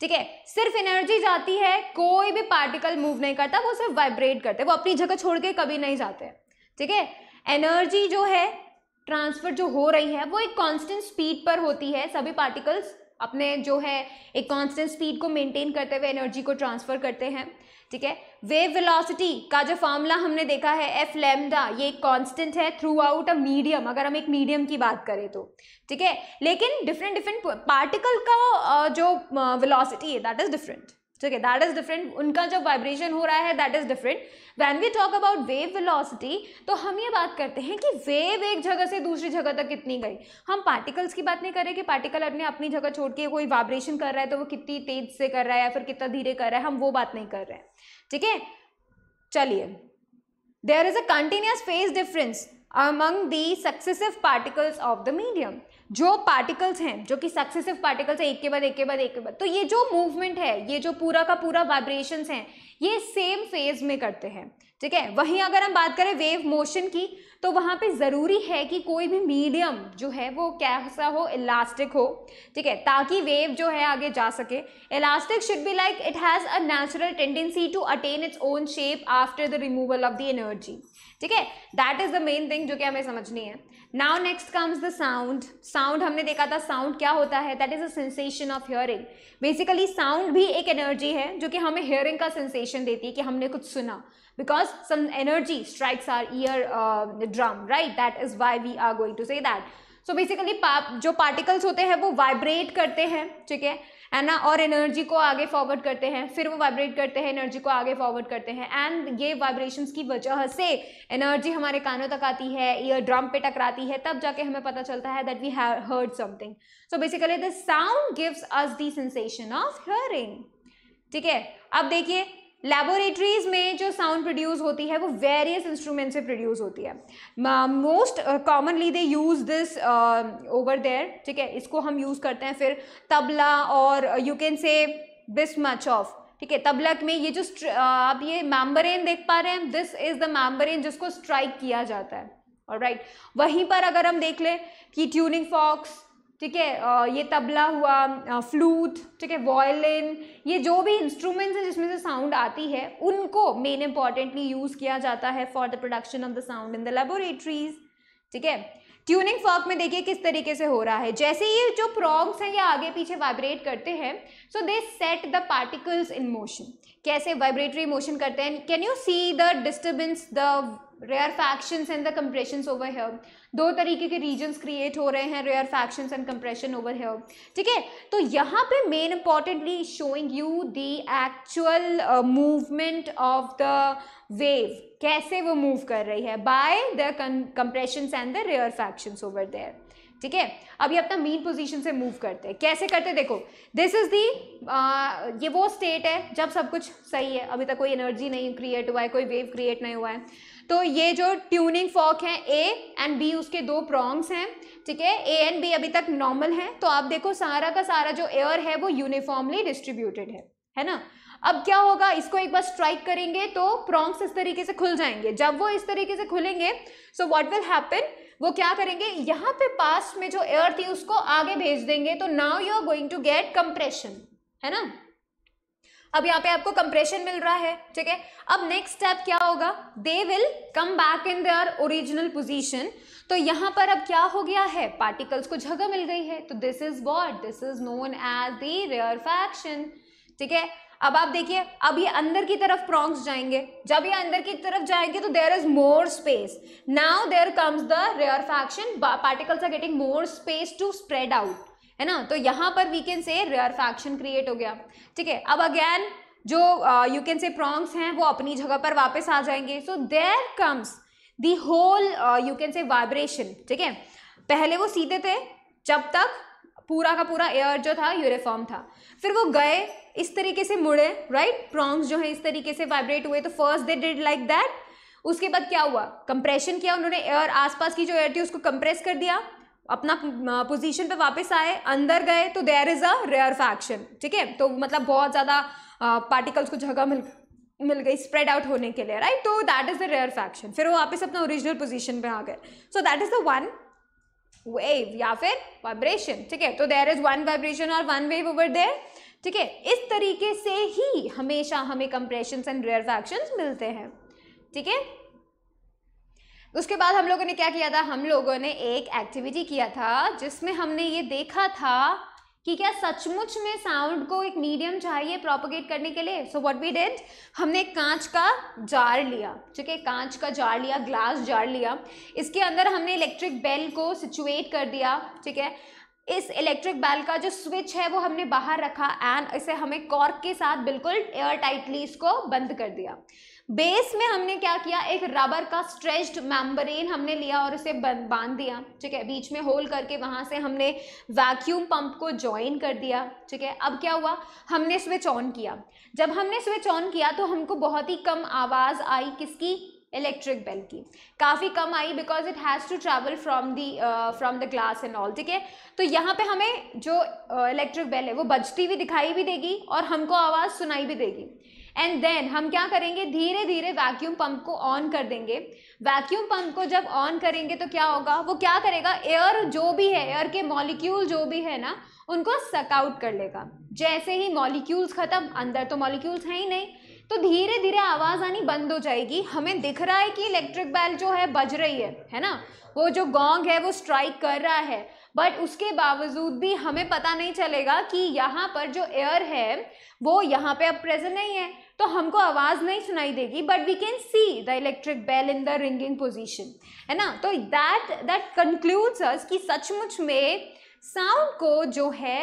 Speaker 1: ठीक है सिर्फ एनर्जी जाती है कोई भी पार्टिकल मूव नहीं करता वो सिर्फ वाइब्रेट करते वो अपनी जगह छोड़ के कभी नहीं जाते हैं ठीक है एनर्जी जो है ट्रांसफर जो हो रही है वो एक कांस्टेंट स्पीड पर होती है सभी पार्टिकल्स अपने जो है एक कांस्टेंट स्पीड को मेंटेन करते हुए एनर्जी को ट्रांसफ़र करते हैं ठीक है वेव वेलोसिटी का जो फार्मूला हमने देखा है एफ लेमडा ये एक कांस्टेंट है थ्रू आउट अ मीडियम अगर हम एक मीडियम की बात करें तो ठीक है लेकिन डिफरेंट डिफरेंट पार्टिकल का जो वेलोसिटी है दैट इज़ डिफरेंट ठीक है दैट इज डिफरेंट उनका जब वाइब्रेशन हो रहा है that is different when we talk about wave velocity तो हम ये बात करते हैं कि वेव एक जगह से दूसरी जगह तक कितनी गई हम पार्टिकल्स की बात नहीं कर रहे कि पार्टिकल अपने अपनी जगह छोड़ के कोई वाइब्रेशन कर रहा है तो वो कितनी तेज से कर रहा है या फिर कितना धीरे कर रहा है हम वो बात नहीं कर रहे हैं ठीक है चलिए there is a continuous phase difference among the successive particles of the medium जो पार्टिकल्स हैं जो कि सक्सेसिव पार्टिकल्स हैं एक के बाद एक के बाद एक के बाद तो ये जो मूवमेंट है ये जो पूरा का पूरा वाइब्रेशंस हैं ये सेम फेज में करते हैं ठीक है वहीं अगर हम बात करें वेव मोशन की तो वहाँ पे ज़रूरी है कि कोई भी मीडियम जो है वो कैसा हो इलास्टिक हो ठीक है ताकि वेव जो है आगे जा सके elastic should be like it has a natural tendency to attain its own shape after the removal of the energy ठीक है that is the main thing जो कि हमें समझनी है now next comes the sound sound हमने देखा था साउंड क्या होता है that is a sensation of hearing basically sound भी एक एनर्जी है जो कि हमें हियरिंग का सेंसेशन देती है कि हमने कुछ सुना because some energy strikes our ear drum right that is why we are going to say that so basically जो पार्टिकल्स होते हैं वो वाइब्रेट करते हैं ठीक है है ना और एनर्जी को आगे फॉरवर्ड करते हैं फिर वो वाइब्रेट करते हैं एनर्जी को आगे फॉरवर्ड करते हैं एंड ये वाइब्रेशन की वजह से एनर्जी हमारे कानों तक आती है ईयर ड्रम पे टकराती है तब जाके हमें पता चलता है that we have heard something so basically the sound gives us the sensation of hearing ठीक है अब देखिए लेबोरेटरीज में जो साउंड प्रोड्यूस होती है वो वेरियस इंस्ट्रूमेंट से प्रोड्यूस होती है most commonly they use this over there ठीक है इसको हम यूज़ करते हैं फिर तबला और you can say this much of ठीक है तबलक में ये जो uh, आप ये मैम्बरेन देख पा रहे हैं दिस इज़ द मैम्बरेन जिसको स्ट्राइक किया जाता है और राइट right. वहीं पर अगर हम देख लें कि ट्यूनिंग फॉक्स ठीक है ये तबला हुआ फ्लूट ठीक है वॉयलिन ये जो भी इंस्ट्रूमेंट्स हैं जिसमें से साउंड आती है उनको मेन इंपॉर्टेंटली यूज़ किया जाता है for the production of the sound in the laboratories ठीक है ट्यूनिंग फॉक में देखिए किस तरीके से हो रहा है जैसे ये जो प्रॉन्ग्स हैं ये आगे पीछे वाइब्रेट करते हैं so they set the particles in motion कैसे वाइब्रेटरी मोशन करते हैं can you see the disturbance the rarefactions and the compression over here दो तरीके के रीजंस क्रिएट हो रहे हैं rarefactions and compression over here ठीक है तो यहाँ पे main importantly showing you the actual movement of the wave कैसे वो मूव कर रही है by the compressions and the rare factions over there ठीक है अभी अपना मेन पोजीशन से मूव करते हैं कैसे करते हैं देखो दिस इज दी ये वो स्टेट है जब सब कुछ सही है अभी तक कोई एनर्जी नहीं क्रिएट हुआ है कोई वेव क्रिएट नहीं हुआ है तो ये जो ट्यूनिंग फॉक है ए एंड बी उसके दो प्रॉन्ग्स हैं ठीक है ए एंड बी अभी तक नॉर्मल है तो आप देखो सारा का सारा जो एयर है वो यूनिफॉर्मली डिस्ट्रीब्यूटेड है है ना अब क्या होगा इसको एक बार स्ट्राइक करेंगे तो प्रोंग्स इस तरीके से खुल जाएंगे जब वो इस तरीके से खुलेंगे सो वॉट विल हैपन वो क्या करेंगे यहाँ पे पास्ट में जो एयर थी उसको आगे भेज देंगे तो now you are going to get compression है ना अब यहाँ पे आपको कंप्रेशन मिल रहा है ठीक है अब नेक्स्ट स्टेप क्या होगा they will come back in their original position तो यहाँ पर अब क्या हो गया है पार्टिकल्स को जगह मिल गई है तो this is what this is known as the rarefaction ठीक है अब आप देखिए अब ये अंदर की तरफ प्रॉन्क्स जाएंगे जब ये अंदर की तरफ जाएंगे तो there is more space now there comes the rarefaction particles are getting more space to spread out है ना तो यहाँ पर we can say rarefaction create हो गया ठीक है अब अगेन जो यू कैन से प्रॉन्ग्स हैं वो अपनी जगह पर वापस आ जाएंगे so there comes the whole you can say vibration ठीक है पहले वो सीधे थे जब तक पूरा का पूरा एयर जो था यूनिफॉर्म था फिर वो गए इस तरीके से मुड़े राइट प्रॉन्ग्स जो है इस तरीके से वाइब्रेट हुए तो first they did like that उसके बाद क्या हुआ कंप्रेशन किया उन्होंने एयर आसपास की जो एयर थी उसको कंप्रेस कर दिया अपना पोजीशन पे वापस आए अंदर गए तो there is a rarefaction ठीक है तो मतलब बहुत ज़्यादा पार्टिकल्स को जगह मिल मिल गई स्प्रेड आउट होने के लिए राइट तो that is the rarefaction फिर वो वापस अपना ओरिजिनल पोजीशन पे आ गए so that is the one wave या फिर वाइब्रेशन ठीक है तो देर इज़ वन वाइब्रेशन और वन वेव ओवर देयर ठीक है इस तरीके से ही हमेशा हमें कंप्रेशन एंड रेयर फैक्शन मिलते हैं ठीक है उसके बाद हम लोगों ने क्या किया था हम लोगों ने एक एक्टिविटी किया था जिसमें हमने ये देखा था कि क्या सचमुच में साउंड को एक मीडियम चाहिए प्रोपोगेट करने के लिए सो व्हाट वी डिड हमने कांच का जार लिया ठीक है कांच का जार लिया ग्लास जार लिया इसके अंदर हमने इलेक्ट्रिक बेल को सिचुएट कर दिया ठीक है इस इलेक्ट्रिक बेल का जो स्विच है वो हमने बाहर रखा एंड इसे हमें कॉर्क के साथ बिल्कुल एयर टाइटली इसको बंद कर दिया बेस में हमने क्या किया एक रबर का स्ट्रेच्ड मैम्बरेन हमने लिया और उसे बांध दिया ठीक है बीच में होल करके वहाँ से हमने वैक्यूम पंप को ज्वाइन कर दिया ठीक है अब क्या हुआ हमने स्विच ऑन किया जब हमने स्विच ऑन किया तो हमको बहुत ही कम आवाज़ आई किसकी इलेक्ट्रिक बेल की काफ़ी कम आई because it has to travel from the from the glass and all ठीक है तो यहाँ पे हमें जो इलेक्ट्रिक uh, बेल है वो बजती हुई दिखाई भी देगी और हमको आवाज़ सुनाई भी देगी एंड देन हम क्या करेंगे धीरे धीरे वैक्यूम पंप को ऑन कर देंगे वैक्यूम पंप को जब ऑन करेंगे तो क्या होगा वो क्या करेगा एयर जो भी है एयर के मॉलिक्यूल जो भी है ना उनको सकआउट कर लेगा जैसे ही मॉलिक्यूल्स ख़त्म अंदर तो मॉलिक्यूल्स हैं ही नहीं तो धीरे धीरे आवाज़ आनी बंद हो जाएगी हमें दिख रहा है कि इलेक्ट्रिक बैल जो है बज रही है है ना वो जो गोंग है वो स्ट्राइक कर रहा है बट उसके बावजूद भी हमें पता नहीं चलेगा कि यहाँ पर जो एयर है वो यहाँ पे अब प्रेजेंट नहीं है तो हमको आवाज़ नहीं सुनाई देगी but we can see the electric bell in the ringing position है ना तो दैट दैट कंक्लूड्स अस कि सचमुच में साउंड को जो है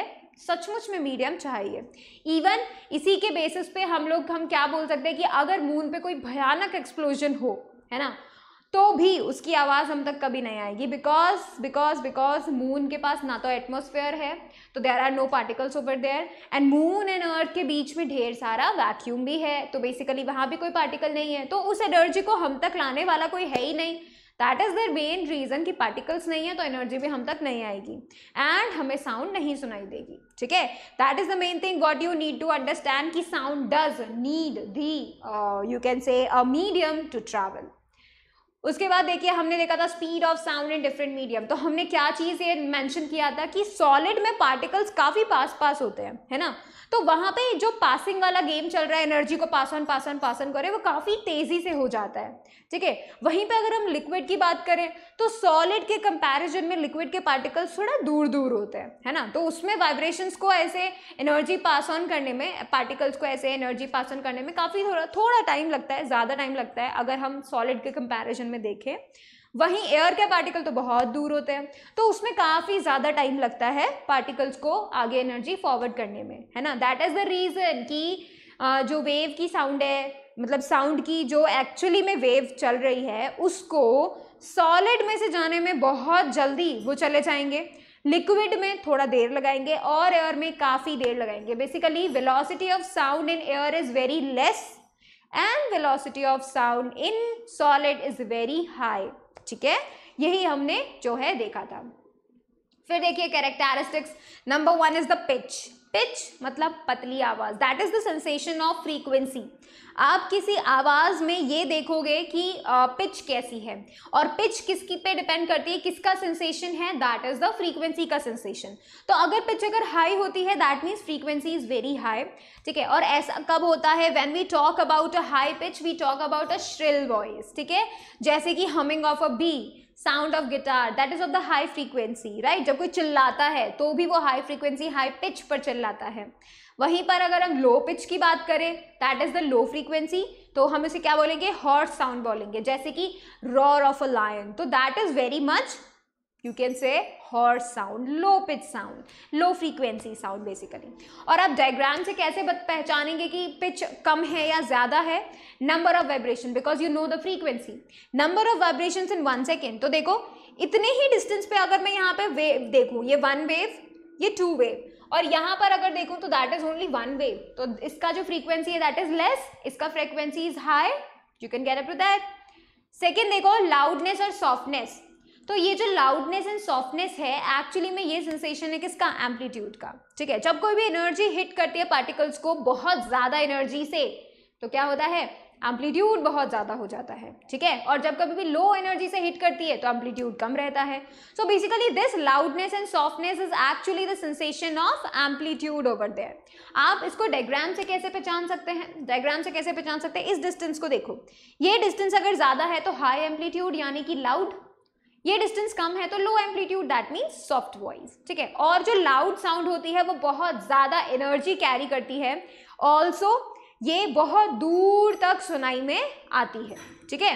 Speaker 1: सचमुच में मीडियम चाहिए इवन इसी के बेसिस पे हम लोग हम क्या बोल सकते हैं कि अगर मून पे कोई भयानक एक्सप्लोजन हो है ना तो भी उसकी आवाज़ हम तक कभी नहीं आएगी बिकॉज बिकॉज बिकॉज मून के पास ना तो एटमोसफेयर है तो there are no particles over there and moon and earth के बीच में ढेर सारा वैक्यूम भी है तो बेसिकली वहाँ भी कोई पार्टिकल नहीं है तो उस एनर्जी को हम तक लाने वाला कोई है ही नहीं that is their main reason कि पार्टिकल्स नहीं है तो एनर्जी भी हम तक नहीं आएगी एंड हमें साउंड नहीं सुनाई देगी ठीक है that is the main thing what you need to understand कि sound does need the you can say a medium to travel उसके बाद देखिए हमने देखा था speed of sound in different medium तो हमने क्या चीज़ ये मेंशन किया था कि सॉलिड में पार्टिकल्स काफ़ी पास पास होते हैं है ना तो वहाँ पे जो पासिंग वाला गेम चल रहा है एनर्जी को pass on pass on pass on करे वो काफ़ी तेज़ी से हो जाता है ठीक है वहीं पे अगर हम लिक्विड की बात करें तो सॉलिड के कंपैरिजन में लिक्विड के पार्टिकल्स थोड़ा दूर दूर होते हैं है ना तो उसमें वाइब्रेशंस को ऐसे एनर्जी पास ऑन करने में पार्टिकल्स को ऐसे एनर्जी पास ऑन करने में काफ़ी थोड़ा थोड़ा टाइम लगता है ज़्यादा टाइम लगता है अगर हम सॉलिड के कंपेरिजन में में देखें वहीं एयर के पार्टिकल तो बहुत दूर होते हैं तो उसमें काफ़ी ज़्यादा टाइम लगता है पार्टिकल्स को आगे एनर्जी फॉरवर्ड करने में है ना दैट इज़ द रीज़न कि जो वेव की साउंड है मतलब साउंड की जो एक्चुअली में वेव चल रही है उसको सॉलिड में से जाने में बहुत जल्दी वो चले जाएंगे लिक्विड में थोड़ा देर लगाएंगे और एयर में काफ़ी देर लगाएंगे basically velocity of sound in air is very less and velocity of sound in solid is very high ठीक है यही हमने जो है देखा था फिर देखिए characteristics number one is the pitch pitch मतलब पतली आवाज़ that is the sensation of frequency आप किसी आवाज़ में ये देखोगे कि पिच कैसी है और पिच किसकी पे डिपेंड करती है किसका सेंसेशन है दैट इज़ द फ्रीक्वेंसी का सेंसेशन तो अगर पिच अगर हाई होती है that means frequency is very high ठीक है और ऐसा कब होता है when we talk about a high pitch we talk about a shrill voice ठीक है जैसे कि humming of a bee sound of guitar that is of the high frequency right जब कोई चिल्लाता है तो भी वो हाई फ्रीक्वेंसी हाई पिच पर चिल्लाता है वहीं पर अगर हम लो पिच की बात करें that is the low frequency तो हम इसे क्या बोलेंगे हॉर्स साउंड बोलेंगे जैसे कि रॉर ऑफ अ लायन तो that is very much you can say hoarse sound low pitch sound low frequency sound basically और आप डायग्राम से कैसे पहचानेंगे कि पिच कम है या ज़्यादा है number of vibration because you know the frequency number of vibration in one second तो देखो इतने ही डिस्टेंस पे अगर मैं यहाँ पे वेव देखूँ ये वन वेव ये टू वेव और यहाँ पर अगर देखूँ तो that is only one wave तो इसका जो फ्रीक्वेंसी है दैट इज़ लेस इसका frequency is high you can get up to that second देखो लाउडनेस और सॉफ्टनेस तो ये जो लाउडनेस एंड सॉफ्टनेस है एक्चुअली में ये सेंसेशन है किसका एम्पलीट्यूड का ठीक है जब कोई भी एनर्जी हिट करती है पार्टिकल्स को बहुत ज़्यादा एनर्जी से तो क्या होता है एम्पलीट्यूड बहुत ज़्यादा हो जाता है ठीक है और जब कभी भी लो एनर्जी से हिट करती है तो एम्पलीट्यूड कम रहता है so basically this loudness and softness is actually the sensation of amplitude over there आप इसको डायग्राम से कैसे पहचान सकते हैं डायग्राम से कैसे पहचान सकते हैं इस डिस्टेंस को देखो ये डिस्टेंस अगर ज़्यादा है तो हाई एम्पलीट्यूड यानी कि लाउड ये डिस्टेंस कम है तो low amplitude that means soft voice ठीक है और जो लाउड साउंड होती है वो बहुत ज़्यादा एनर्जी कैरी करती है ऑल्सो ये बहुत दूर तक सुनाई में आती है ठीक है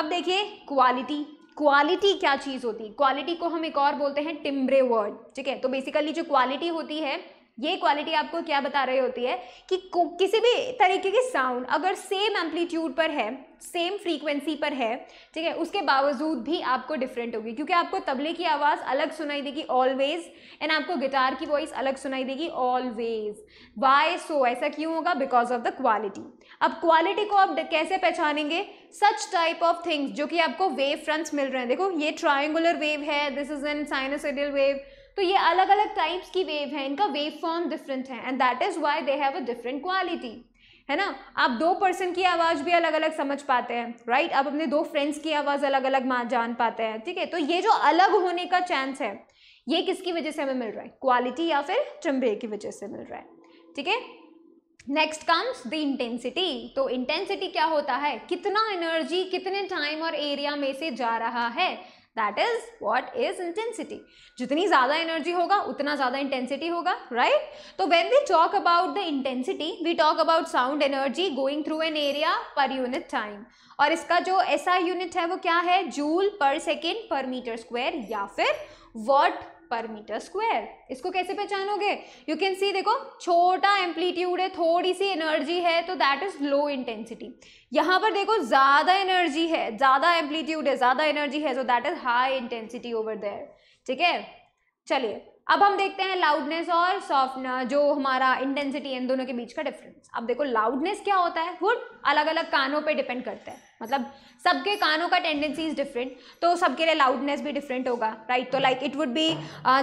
Speaker 1: अब देखिए क्वालिटी क्वालिटी क्या चीज़ होती है क्वालिटी को हम एक और बोलते हैं टिम्ब्रे वर्ड ठीक है तो बेसिकली जो क्वालिटी होती है ये क्वालिटी आपको क्या बता रही होती है कि किसी भी तरीके के साउंड अगर सेम एम्पलीट्यूड पर है सेम फ्रीक्वेंसी पर है ठीक है उसके बावजूद भी आपको डिफरेंट होगी क्योंकि आपको तबले की आवाज़ अलग सुनाई देगी ऑलवेज एंड आपको गिटार की वॉइस अलग सुनाई देगी ऑलवेज वाई सो ऐसा क्यों होगा बिकॉज ऑफ द क्वालिटी अब क्वालिटी को आप कैसे पहचानेंगे सच टाइप ऑफ थिंग्स जो कि आपको वेव फ्रंट्स मिल रहे हैं देखो ये ट्राइंगुलर वेव है this is an sinusoidal wave तो ये अलग अलग टाइप्स की वेव है इनका वेव फॉर्म डिफरेंट है and that is why they have a different quality है ना आप दो पर्सन की आवाज़ भी अलग अलग समझ पाते हैं राइट आप अपने दो फ्रेंड्स की आवाज़ अलग अलग जान पाते हैं ठीक है तो ये जो अलग होने का चांस है ये किसकी वजह से हमें मिल रहा है क्वालिटी या फिर चंबे की वजह से मिल रहा है ठीक है नेक्स्ट कम्स द इंटेंसिटी तो इंटेंसिटी क्या होता है कितना एनर्जी कितने टाइम और एरिया में से जा रहा है that is what is intensity जितनी ज़्यादा एनर्जी होगा उतना ज़्यादा इंटेंसिटी होगा राइट right? तो when we talk about the intensity we talk about sound energy going through an area per unit time और इसका जो ऐसा यूनिट है वो क्या है जूल पर सेकेंड पर मीटर स्क्वायर या फिर वॉट पर मीटर स्क्वायर इसको कैसे पहचानोगे यू कैन सी देखो छोटा एम्पलीट्यूड है थोड़ी सी एनर्जी है तो दैट इज लो इंटेंसिटी यहां पर देखो ज़्यादा एनर्जी है ज़्यादा एम्पलीट्यूड है ज़्यादा एनर्जी है so that is high intensity over there ठीक है चलिए अब हम देखते हैं लाउडनेस और सॉफ्टनेस जो हमारा इंटेंसिटी इन दोनों के बीच का डिफरेंस अब देखो लाउडनेस क्या होता है वो अलग अलग कानों पे डिपेंड करता है मतलब सबके कानों का टेंडेंसी इज़ डिफरेंट तो सबके लिए लाउडनेस भी डिफरेंट होगा राइट तो लाइक इट वुड बी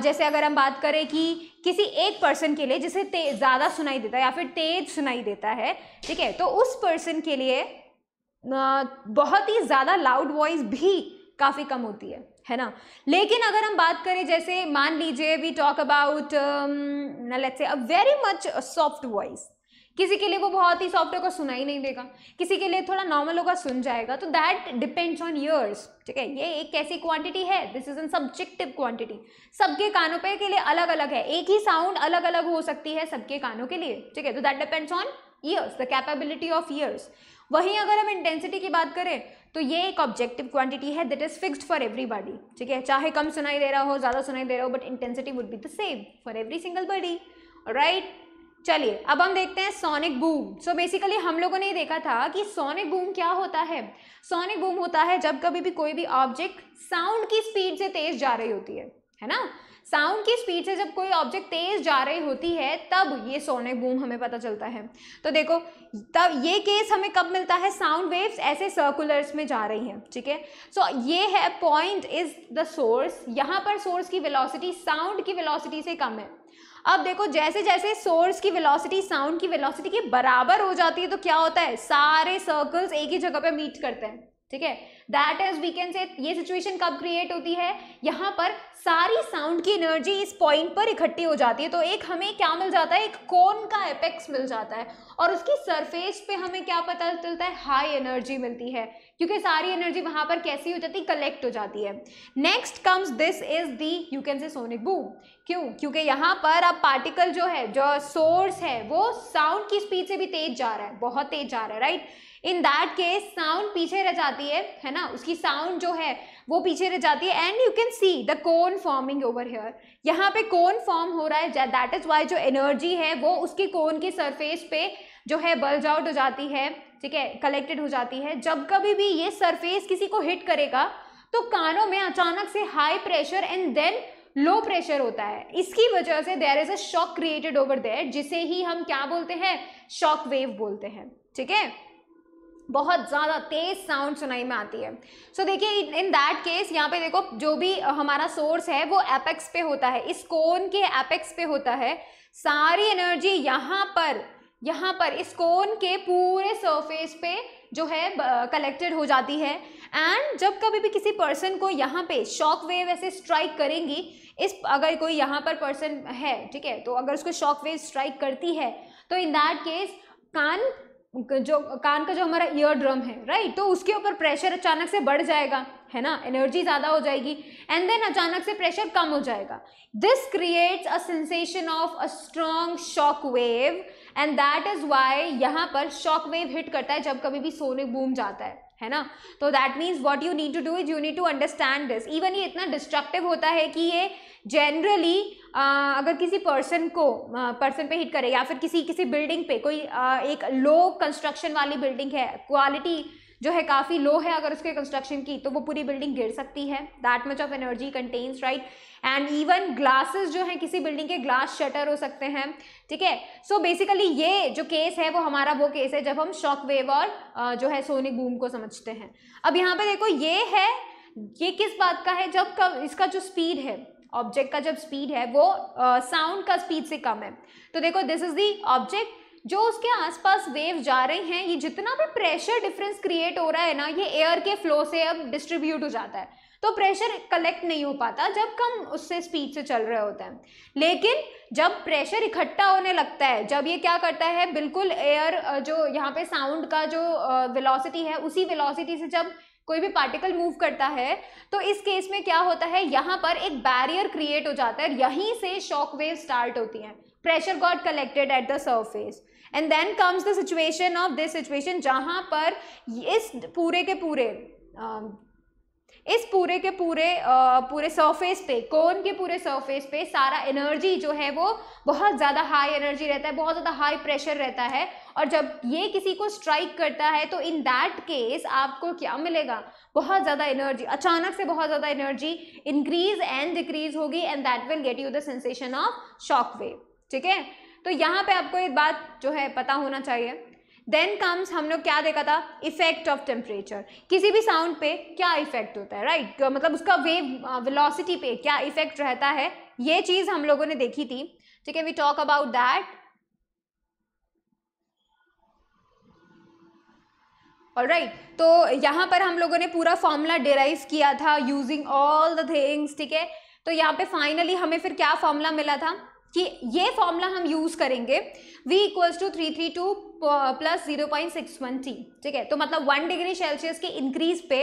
Speaker 1: जैसे अगर हम बात करें कि किसी एक पर्सन के लिए जिसे ज़्यादा सुनाई देता है या फिर तेज सुनाई देता है ठीक है तो उस पर्सन के लिए uh, बहुत ही ज़्यादा लाउड वॉइस भी काफ़ी कम होती है है ना लेकिन अगर हम बात करें जैसे मान लीजिए we talk about let's say a very much soft voice किसी के लिए वो बहुत ही सॉफ्ट होगा सुना ही नहीं देगा किसी के लिए थोड़ा नॉर्मल होगा सुन जाएगा तो दैट डिपेंड्स ऑन ईयर्स ठीक है ये एक कैसी क्वांटिटी है this is an subjective quantity सबके कानों पे के लिए अलग अलग है एक ही साउंड अलग अलग हो सकती है सबके कानों के लिए ठीक है तो that depends on ears the capability of ears वहीं अगर हम इंटेंसिटी की बात करें तो ये एक ऑब्जेक्टिव क्वांटिटी है that is fixed for everybody ठीक है चाहे कम सुनाई दे रहा हो ज़्यादा सुनाई दे रहा हो but intensity would be the same for every single body right चलिए अब हम देखते हैं सोनिक बूम सो बेसिकली हम लोगों ने देखा था कि सोनिक बूम क्या होता है सोनिक बूम होता है जब कभी भी कोई भी ऑब्जेक्ट साउंड की स्पीड से तेज जा रही होती है है ना साउंड की स्पीड से जब कोई ऑब्जेक्ट तेज जा रही होती है तब ये सोनिक बूम हमें पता चलता है तो देखो तब ये केस हमें कब मिलता है साउंड वेव्स ऐसे सर्कुलर्स में जा रही हैं ठीक है सो so, ये है पॉइंट इज द सोर्स यहाँ पर सोर्स की वेलोसिटी साउंड की वेलोसिटी से कम है अब देखो जैसे जैसे सोर्स की वेलोसिटी साउंड की वेलोसिटी के बराबर हो जाती है तो क्या होता है सारे सर्कल्स एक ही जगह पे मीट करते हैं ठीक है दैट इज वी कैन से ये सिचुएशन कब क्रिएट होती है यहाँ पर सारी साउंड की एनर्जी इस पॉइंट पर इकट्ठी हो जाती है तो एक हमें क्या मिल जाता है एक कोन का एपेक्स मिल जाता है और उसकी सरफेस पे हमें क्या पता चलता है हाई एनर्जी मिलती है क्योंकि सारी एनर्जी वहां पर कैसी हो जाती कलेक्ट हो जाती है next comes this is the you can say sonic boom क्यों क्योंकि यहाँ पर अब पार्टिकल जो है जो सोर्स है वो साउंड की स्पीड से भी तेज जा रहा है बहुत तेज जा रहा है right in that case sound पीछे रह जाती है है ना उसकी साउंड जो है वो पीछे रह जाती है and you can see the cone forming over here यहाँ पे कोन फॉर्म हो रहा है दैट इज वाई जो एनर्जी है वो उसके कोन की सरफेस पे जो है बल्ज आउट हो जाती है ठीक है कलेक्टेड हो जाती है जब कभी भी ये सरफेस किसी को हिट करेगा तो कानों में अचानक से high pressure and then low pressure होता है इसकी वजह से there is a shock created over there जिसे ही हम क्या बोलते हैं शॉक वेव बोलते हैं ठीक है बहुत ज़्यादा तेज़ साउंड सुनाई में आती है सो देखिए इन दैट केस यहाँ पे देखो जो भी हमारा सोर्स है वो एपेक्स पे होता है इस कोन के एपेक्स पे होता है सारी एनर्जी यहाँ पर यहाँ पर इस कोन के पूरे सरफेस पे जो है कलेक्टेड हो जाती है एंड जब कभी भी किसी पर्सन को यहाँ पे शॉक वेव ऐसे स्ट्राइक करेंगी इस अगर कोई यहाँ पर पर्सन है ठीक है तो अगर उसको शॉक वेव स्ट्राइक करती है तो इन दैट केस कान जो कान का जो हमारा ईयर ड्रम है राइट तो उसके ऊपर प्रेशर अचानक से बढ़ जाएगा है ना एनर्जी ज़्यादा हो जाएगी एंड देन अचानक से प्रेशर कम हो जाएगा this creates a sensation of a strong shock wave and that is why यहाँ पर शॉक वेव हिट करता है जब कभी भी सोनिक बूम जाता है है ना तो that means what you need to do is you need to understand this even ये इतना डिस्ट्रक्टिव होता है कि ये जनरली अगर किसी पर्सन को पर्सन पे हिट करे या फिर किसी किसी बिल्डिंग पे कोई एक लो कंस्ट्रक्शन वाली बिल्डिंग है क्वालिटी जो है काफ़ी लो है अगर उसके कंस्ट्रक्शन की तो वो पूरी बिल्डिंग गिर सकती है that much of energy contains right and even glasses जो हैं किसी बिल्डिंग के ग्लास शटर हो सकते हैं ठीक है सो बेसिकली ये जो केस है वो हमारा वो केस है जब हम शॉक वेव और जो है सोनिक बूम को समझते हैं अब यहाँ पर देखो ये है ये किस बात का है जब कब इसका जो स्पीड है ऑब्जेक्ट का जब स्पीड है वो साउंड uh, का स्पीड से कम है तो देखो दिस इज दी ऑब्जेक्ट जो उसके आसपास वेव जा रहे हैं ये जितना भी प्रेशर डिफरेंस क्रिएट हो रहा है ना ये एयर के फ्लो से अब डिस्ट्रीब्यूट हो जाता है तो प्रेशर कलेक्ट नहीं हो पाता जब कम उससे स्पीड से चल रहे होते हैं लेकिन जब प्रेशर इकट्ठा होने लगता है जब ये क्या करता है बिल्कुल एयर जो यहाँ पे साउंड का जो वेलोसिटी है उसी वेलोसिटी से जब कोई भी पार्टिकल मूव करता है तो इस केस में क्या होता है यहाँ पर एक बैरियर क्रिएट हो जाता है यहीं से शॉक वेव स्टार्ट होती हैं pressure got collected at the surface and then comes the situation of this situation जहाँ पर इस पूरे के पूरे इस पूरे के पूरे आ, पूरे सरफेस पे कोन के पूरे सरफेस पे सारा एनर्जी जो है वो बहुत ज़्यादा हाई एनर्जी रहता है बहुत ज़्यादा हाई प्रेशर रहता है और जब ये किसी को स्ट्राइक करता है तो इन दैट केस आपको क्या मिलेगा बहुत ज़्यादा एनर्जी अचानक से बहुत ज़्यादा एनर्जी इंक्रीज एंड डिक्रीज होगी and that will get you the sensation of shock wave ठीक है तो यहाँ पे आपको एक बात जो है पता होना चाहिए देन कम्स हम लोग क्या देखा था इफेक्ट ऑफ टेम्परेचर किसी भी साउंड पे क्या इफेक्ट होता है राइट right? तो मतलब उसका वेव वेलोसिटी uh, पे क्या इफेक्ट रहता है ये चीज हम लोगों ने देखी थी ठीक है वी टॉक अबाउट दैट और राइट तो यहां पर हम लोगों ने पूरा फॉर्मूला डिराइव किया था यूजिंग ऑल द थिंग्स ठीक है तो यहाँ पे फाइनली हमें फिर क्या फॉर्मूला मिला था कि ये फॉर्मूला हम यूज करेंगे v equals to three three two plus zero point six one T ठीक है तो मतलब वन डिग्री सेल्सियस के इंक्रीज पे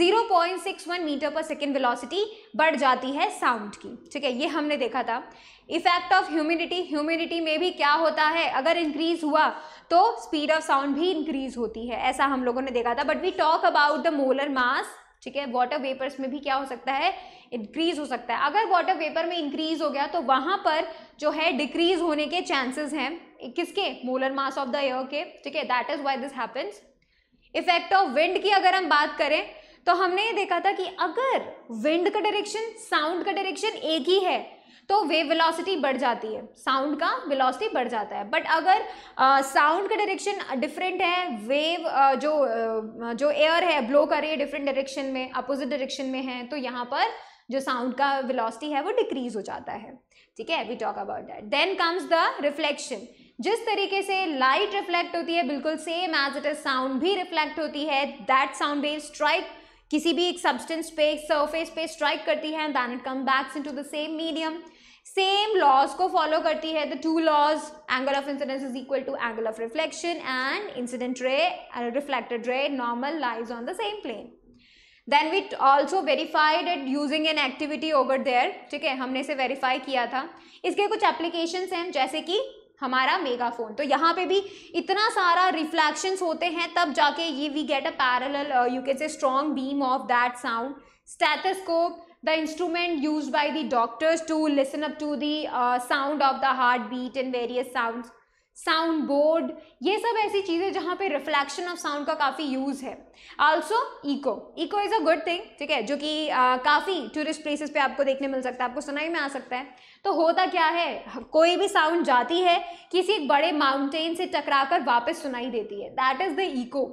Speaker 1: zero point six one metre per second velocity बढ़ जाती है साउंड की ठीक है ये हमने देखा था इफेक्ट ऑफ ह्यूमिडिटी ह्यूमिडिटी में भी क्या होता है अगर इंक्रीज हुआ तो स्पीड ऑफ साउंड भी इंक्रीज होती है ऐसा हम लोगों ने देखा था but we talk about the molar mass ठीक है वाटर वेपर्स में भी क्या हो सकता है इंक्रीज हो सकता है अगर वाटर वेपर में इंक्रीज हो गया तो वहां पर जो है डिक्रीज होने के चांसेस हैं किसके molar mass of the air के ठीक है that is why this happens effect of wind की अगर हम बात करें तो हमने ये देखा था कि अगर विंड का डायरेक्शन साउंड का डायरेक्शन एक ही है तो वेव वेलोसिटी बढ़ जाती है साउंड का वेलोसिटी बढ़ जाता है बट अगर साउंड का डायरेक्शन डिफरेंट है वेव जो जो एयर है ब्लो कर रही है डिफरेंट डायरेक्शन में अपोजिट डायरेक्शन में है तो यहाँ पर जो साउंड का वेलोसिटी है वो डिक्रीज हो जाता है ठीक है we talk about that then comes the reflection जिस तरीके से लाइट रिफ्लेक्ट होती है बिल्कुल same as it is sound भी रिफ्लेक्ट होती है दैट साउंड वेव स्ट्राइक किसी भी एक सब्सटेंस पे सरफेस पे स्ट्राइक करती है than it come backs into the same medium same laws को फॉलो करती है the two laws angle of incidence is equal to angle of reflection and incident ray reflected ray normal lies on the same plane then we also verified at using an activity over there ठीक है हमने इसे verify किया था इसके कुछ application हैं जैसे कि हमारा मेगाफोन तो यहाँ पे भी इतना सारा रिफ्लैक्शंस होते हैं तब जाके ये we get a parallel you can say strong beam of that sound stethoscope the instrument used by the doctors to listen up to the uh, sound of the heartbeat and various sounds sound board ये सब ऐसी चीज़ें जहाँ पे reflection of sound का काफ़ी use है also echo echo is a good thing ठीक है जो कि काफ़ी टूरिस्ट प्लेसेस पे आपको देखने मिल सकता है आपको सुनाई में आ सकता है तो होता क्या है कोई भी साउंड जाती है किसी एक बड़े माउंटेन से टकरा कर वापस सुनाई देती है दैट इज़ द इको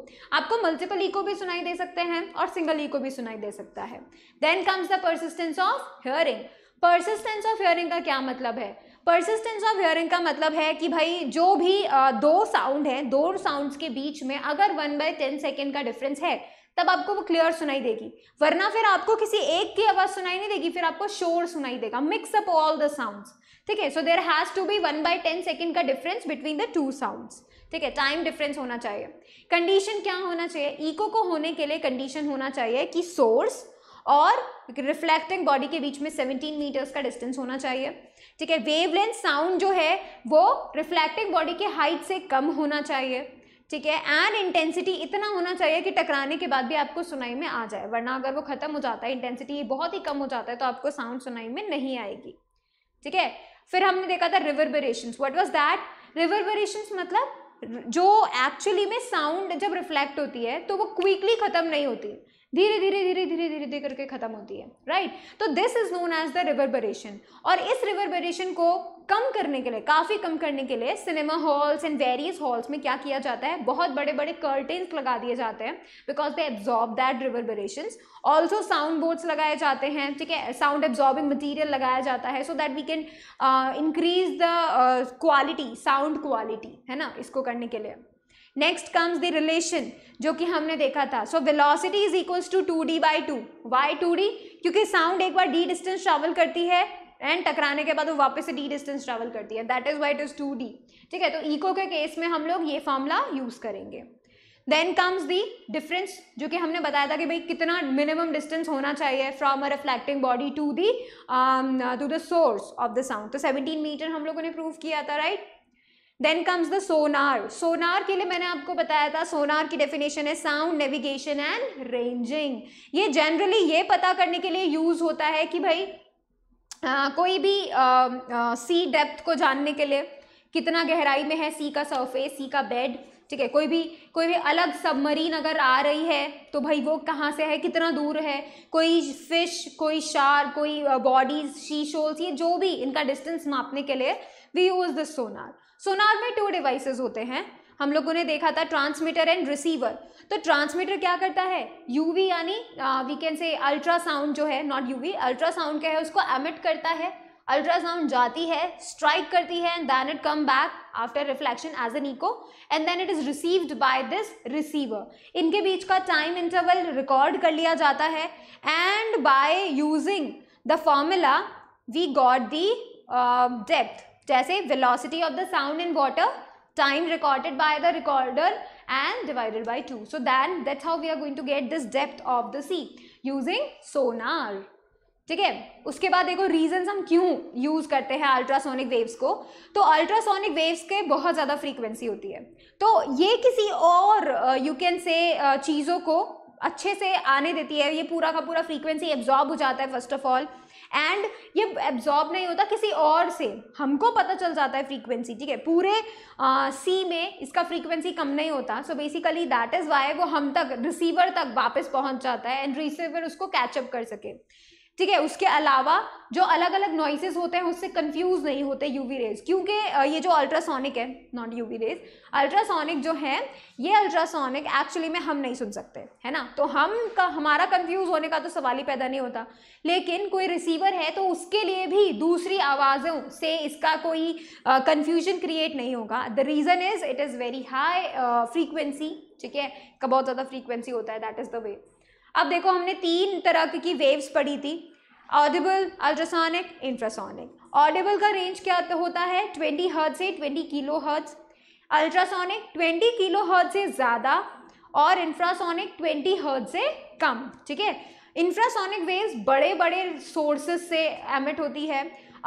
Speaker 1: आपको मल्टीपल इको भी सुनाई दे सकते हैं और सिंगल इको भी सुनाई दे सकता है then comes the persistence of hearing persistence of hearing का क्या मतलब है परसिस्टेंस ऑफ हियरिंग का मतलब है कि भाई जो भी दो साउंड है दो साउंड्स के बीच में अगर वन बाय टेन सेकेंड का डिफरेंस है तब आपको वो क्लियर सुनाई देगी वरना फिर आपको किसी एक की आवाज़ सुनाई नहीं देगी फिर आपको शोर सुनाई देगा mix up all the sounds ठीक है so there has to be one by ten second का difference between the two sounds ठीक है टाइम डिफरेंस होना चाहिए कंडीशन क्या होना चाहिए इको को होने के लिए कंडीशन होना चाहिए कि सोर्स और रिफ्लेक्टिंग बॉडी के बीच में 17 मीटर्स का डिस्टेंस होना चाहिए ठीक है वेवलेंथ साउंड जो है वो रिफ्लेक्टिंग बॉडी के हाइट से कम होना चाहिए ठीक है एंड इंटेंसिटी इतना होना चाहिए कि टकराने के बाद भी आपको सुनाई में आ जाए वरना अगर वो खत्म हो जाता है इंटेंसिटी बहुत ही कम हो जाता है तो आपको साउंड सुनाई में नहीं आएगी ठीक है फिर हमने देखा था reverberation what was that reverberation मतलब जो एक्चुअली में साउंड जब रिफ्लेक्ट होती है तो वो क्विकली ख़त्म नहीं होती धीरे धीरे धीरे धीरे धीरे धीरे करके खत्म होती है राइट right? तो this is known as the reverberation और इस रिवर्बरेशन को कम करने के लिए काफ़ी कम करने के लिए cinema halls and various halls में क्या किया जाता है बहुत बड़े बड़े कर्टेन्स लगा दिए जाते हैं because they absorb that reverberation also sound boards लगाए जाते हैं ठीक है साउंड एब्जॉर्बिंग मटीरियल लगाया जाता है so that we can increase the quality sound quality है ना इसको करने के लिए नेक्स्ट कम्स द रिलेशन जो कि हमने देखा था so velocity is equals to two D by two why two D क्योंकि साउंड एक बार डी डिस्टेंस ट्रैवल करती है एंड टकराने के बाद वो वापस से डी डिस्टेंस ट्रैवल करती है that is why it is two D ठीक है तो इको के केस में हम लोग ये फॉर्मूला यूज़ करेंगे देन कम्स दी डिफरेंस जो कि हमने बताया था कि भाई कितना मिनिमम डिस्टेंस होना चाहिए from a reflecting body to the to the source of the sound तो 17 मीटर हम लोगों ने प्रूव किया था right then comes the sonar sonar के लिए मैंने आपको बताया था सोनार की डेफिनेशन है साउंड नेविगेशन एंड रेंजिंग ये जनरली ये पता करने के लिए यूज होता है कि भाई आ, कोई भी सी डेप्थ को जानने के लिए कितना गहराई में है सी का सरफेस सी का बेड ठीक है कोई भी कोई भी अलग सबमरीन अगर आ रही है तो भाई वो कहाँ से है कितना दूर है कोई फिश कोई शार कोई बॉडीज शीशोल्स ये जो भी इनका डिस्टेंस मापने के लिए we use this sonar sonar में टू डिवाइसेस होते हैं हम लोगों ने देखा था ट्रांसमीटर एंड रिसीवर तो ट्रांसमीटर क्या करता है यूवी यानी वी कैन से अल्ट्रासाउंड जो है नॉट यूवी अल्ट्रासाउंड क्या है उसको एमिट करता है अल्ट्रासाउंड जाती है स्ट्राइक करती है and then it come back after reflection as an echo and then it is received by this receiver इनके बीच का टाइम इंटरवल रिकॉर्ड कर लिया जाता है and by using the formula we got the depth जैसे velocity of the sound in water time recorded by the recorder and divided by two so than that how we are going to get this depth of the sea using sonar ठीक है उसके बाद देखो reason हम क्यों use करते हैं ultrasonic waves को तो अल्ट्रासोनिक वेव्स के बहुत ज़्यादा फ्रीक्वेंसी होती है तो ये किसी और यू कैन से चीज़ों को अच्छे से आने देती है ये पूरा का पूरा फ्रीक्वेंसी एब्जॉर्ब हो जाता है फर्स्ट ऑफ ऑल एंड ये एब्जॉर्ब नहीं होता किसी और से हमको पता चल जाता है फ्रीक्वेंसी ठीक है पूरे सी uh, में इसका फ्रीक्वेंसी कम नहीं होता so basically that is why वो हम तक रिसीवर तक वापस पहुंच जाता है एंड रिसीवर उसको कैचअप कर सके ठीक है उसके अलावा जो अलग अलग नॉइसेस होते हैं उससे कंफ्यूज नहीं होते यूवी रेज क्योंकि ये जो अल्ट्रासोनिक है नॉट यूवी रेज अल्ट्रासोनिक जो है ये अल्ट्रासोनिक एक्चुअली में हम नहीं सुन सकते है ना तो हम का हमारा कंफ्यूज होने का तो सवाल ही पैदा नहीं होता लेकिन कोई रिसीवर है तो उसके लिए भी दूसरी आवाज़ों से इसका कोई कन्फ्यूजन uh, क्रिएट नहीं होगा the reason is it is very high frequency ठीक है का बहुत ज़्यादा फ्रीक्वेंसी होता है दैट इज़ द वे अब देखो हमने तीन तरह की वेव्स पढ़ी थी ऑडिबल अल्ट्रासोनिक इंफ्रासोनिक ऑडिबल का रेंज क्या तो होता है ट्वेंटी हर्ट से twenty kilo hertz ultrasonic twenty kilo hertz से ज़्यादा और इंफ्रासोनिक ट्वेंटी हर्ट से कम ठीक है इंफ्रासोनिक वेव्स बड़े बड़े सोर्सेज से एमिट होती है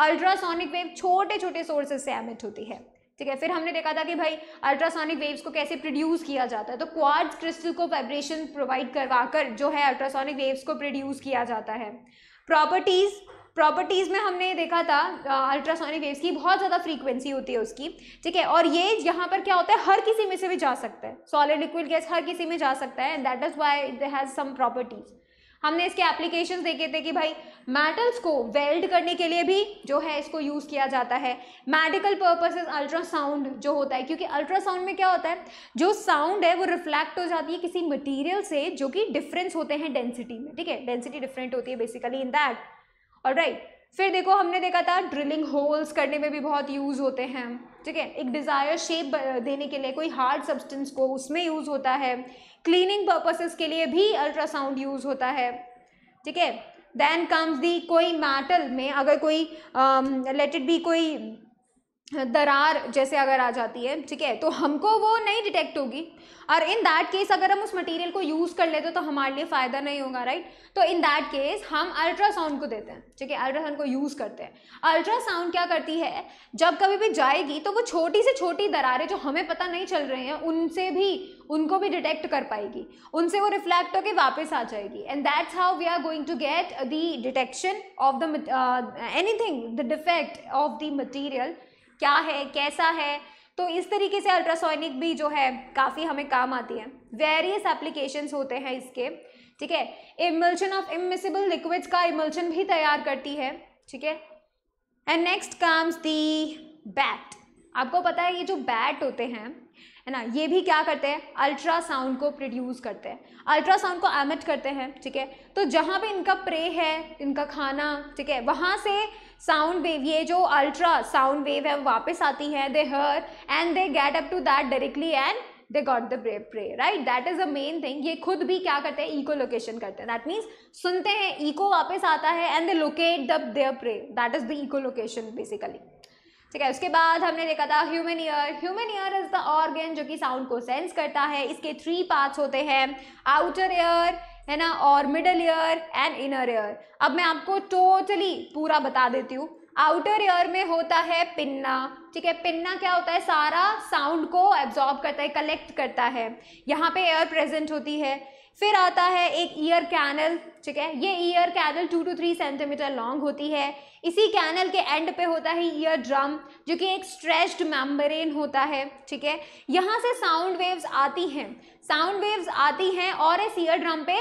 Speaker 1: अल्ट्रासोनिक वेव छोटे छोटे सोर्सेज से एमिट होती है ठीक है फिर हमने देखा था कि भाई अल्ट्रासोनिक वेव्स को कैसे प्रोड्यूस किया जाता है तो क्वार्ट्स क्रिस्टल को वाइब्रेशन प्रोवाइड करवाकर जो है अल्ट्रासोनिक वेव्स को प्रोड्यूस किया जाता है प्रॉपर्टीज़ प्रॉपर्टीज़ में हमने देखा था अल्ट्रासोनिक वेव्स की बहुत ज़्यादा फ्रीक्वेंसी होती है उसकी ठीक है और ये यहाँ पर क्या होता है हर किसी में से भी जा सकता है सॉलिड लिक्विड गैस हर किसी में जा सकता है and that is why they has some properties हमने इसके एप्लीकेशन देखे थे कि भाई मेटल्स को वेल्ड करने के लिए भी जो है इसको यूज़ किया जाता है मेडिकल पर्पसेस अल्ट्रासाउंड जो होता है क्योंकि अल्ट्रासाउंड में क्या होता है जो साउंड है वो रिफ्लेक्ट हो जाती है किसी मटेरियल से जो कि डिफरेंस होते हैं डेंसिटी में ठीक है डेंसिटी डिफरेंट होती है बेसिकली इन दैट और राइट फिर देखो हमने देखा था ड्रिलिंग होल्स करने में भी बहुत यूज़ होते हैं ठीक है एक डिज़ायर शेप uh, देने के लिए कोई हार्ड सब्सटेंस को उसमें यूज़ होता है क्लीनिंग पर्पसेस के लिए भी अल्ट्रासाउंड यूज़ होता है ठीक है देन कम्स दी कोई मैटल में अगर कोई लेट इट बी कोई दरार जैसे अगर आ जाती है ठीक है तो हमको वो नहीं डिटेक्ट होगी और इन दैट केस अगर हम उस मटेरियल को यूज़ कर लेते तो हमारे लिए फ़ायदा नहीं होगा राइट तो इन दैट केस हम अल्ट्रासाउंड को देते हैं ठीक है अल्ट्रासाउंड को यूज़ करते हैं अल्ट्रासाउंड क्या करती है जब कभी भी जाएगी तो वो छोटी से छोटी दरारें जो हमें पता नहीं चल रही हैं उनसे भी उनको भी डिटेक्ट कर पाएगी उनसे वो रिफ्लेक्ट होकर वापस आ जाएगी and that's how we are going to get the detection of the any the defect of the material क्या है कैसा है तो इस तरीके से अल्ट्रासोनिक भी जो है काफ़ी हमें काम आती है वेरियस एप्लीकेशंस होते हैं इसके ठीक है इमल्शन ऑफ इमिसिबल लिक्विड्स का इमल्शन भी तैयार करती है ठीक है and next comes the bat आपको पता है ये जो बैट होते हैं है ना ये भी क्या करते हैं अल्ट्रासाउंड को प्रोड्यूस करते हैं अल्ट्रासाउंड को एमिट करते हैं ठीक है तो जहाँ पे इनका प्रे है इनका खाना ठीक है वहाँ से साउंड वेव ये जो अल्ट्रा साउंड वेव है वापस आती है they hear and they get up to that directly and they got the brave prey right that is a main thing ये खुद भी क्या करते हैं इको लोकेशन करते हैं दैट मीन्स सुनते हैं इको वापस आता है and they locate the their prey that is the echo location basically ठीक है उसके बाद हमने देखा था human ear human ear is the organ जो कि साउंड को सेंस करता है इसके थ्री पार्ट्स होते हैं आउटर ईयर है ना और middle ear and inner ear अब मैं आपको टोटली पूरा बता देती हूँ आउटर ईयर में होता है पिन्ना ठीक है पिन्ना क्या होता है सारा साउंड को एब्जॉर्ब करता है कलेक्ट करता है यहाँ पे एयर प्रेजेंट होती है फिर आता है एक ईयर कैनल ठीक है ये ear canal two to three centimetre long होती है इसी कैनल के एंड पे होता है ईयर ड्रम जो कि एक स्ट्रेस्ड मेम्बरेन होता है ठीक है यहाँ से साउंड वेव्स आती हैं साउंड वेव्स आती हैं और इस ईयर ड्रम पे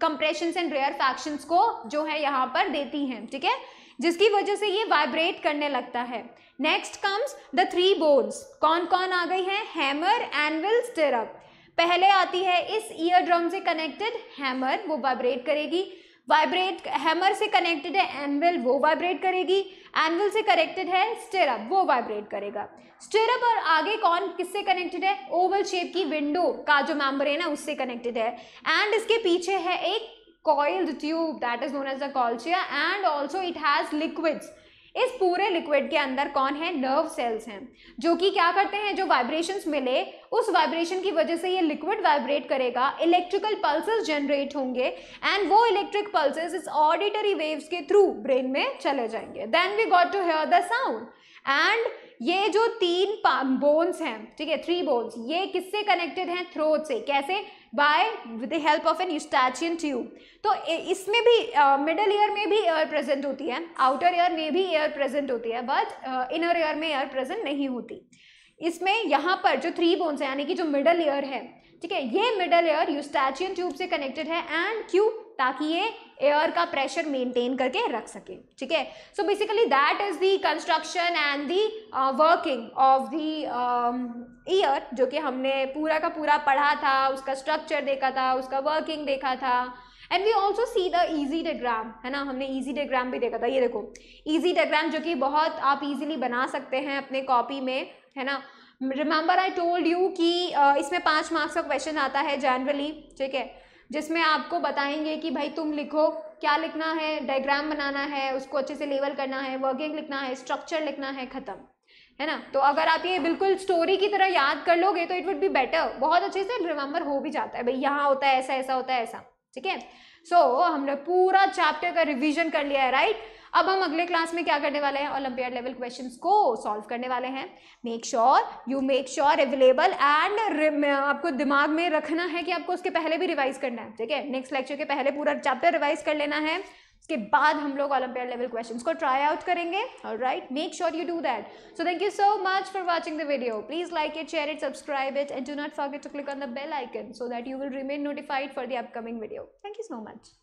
Speaker 1: कंप्रेशन एंड रेयर फैक्शन को जो है यहाँ पर देती हैं ठीक है जिसकी वजह से ये वाइब्रेट करने लगता है next comes the three bones कौन कौन आ गई हैं हैमर एनविल स्टेरअप पहले आती है इस ईयर ड्रम से कनेक्टेड हैमर वो वाइब्रेट करेगी वाइब्रेट हैमर से कनेक्टेड है एनविल वो वाइब्रेट करेगी एनवल से कनेक्टेड है स्टेरअप वो वाइब्रेट करेगा स्टेरअप और आगे कौन किससे कनेक्टेड है ओवल शेप की विंडो का जो मेम्बर है ना उससे कनेक्टेड है एंड इसके पीछे है एक coiled tube that is known as the कॉल्चिया and also it has liquids इस पूरे लिक्विड के अंदर कौन है नर्व सेल्स हैं जो कि क्या करते हैं जो वाइब्रेशंस मिले उस वाइब्रेशन की वजह से ये लिक्विड वाइब्रेट करेगा इलेक्ट्रिकल पल्सेस जनरेट होंगे एंड वो इलेक्ट्रिक पल्सेस इस ऑडिटरी वेव्स के थ्रू ब्रेन में चले जाएंगे then we got to hear the sound and ये जो तीन बोन्स हैं ठीक है थ्री बोन्स ये किससे कनेक्टेड हैं थ्रोट से कैसे by the help of an Eustachian tube तो इसमें भी मिडल ईयर में भी एयर प्रेजेंट होती है आउटर ईयर में भी एयर प्रेजेंट होती है बट इनर ईयर में एयर प्रेजेंट नहीं होती इसमें यहाँ पर जो थ्री बोन्स है यानी कि जो मिडल ईयर है ठीक है ये मिडल ईयर यूस्टाचियन ट्यूब से कनेक्टेड है एंड क्यों ताकि ये एयर का प्रेशर मेंटेन करके रख सके ठीक है so basically that is the construction and the working of the ear जो कि हमने पूरा का पूरा पढ़ा था उसका स्ट्रक्चर देखा था उसका वर्किंग देखा था and we also see the easy diagram है ना हमने ईजी डायग्राम भी देखा था ये देखो ईजी डायग्राम जो कि बहुत आप इजीली बना सकते हैं अपने कॉपी में है ना रिमेंबर आई टोल्ड यू कि uh, इसमें पाँच मार्क्स का क्वेश्चन आता है जनरली ठीक है जिसमें आपको बताएंगे कि भाई तुम लिखो क्या लिखना है डायग्राम बनाना है उसको अच्छे से लेवल करना है वर्किंग लिखना है स्ट्रक्चर लिखना है ख़त्म है ना तो अगर आप ये बिल्कुल स्टोरी की तरह याद कर लोगे तो इट वुड बी बेटर बहुत अच्छे से रिमेंबर हो भी जाता है भाई यहाँ होता है ऐसा ऐसा होता है ऐसा ठीक है सो हमने पूरा चैप्टर का रिविजन कर लिया है राइट right? अब हम अगले क्लास में क्या करने वाले हैं ओलंपियाड लेवल क्वेश्चन को सॉल्व करने वाले हैं make sure you make sure available and आपको दिमाग में रखना है कि आपको उसके पहले भी रिवाइज करना है ठीक है नेक्स्ट लेक्चर के पहले पूरा चैप्टर रिवाइज कर लेना है उसके बाद हम लोग ओलंपियाड लेवल क्वेश्चन को ट्राई आउट करेंगे और right make sure you do that so thank you so much for watching the video please like it share it subscribe it and do not forget to click on the bell icon so that you will remain notified for the upcoming video thank you so much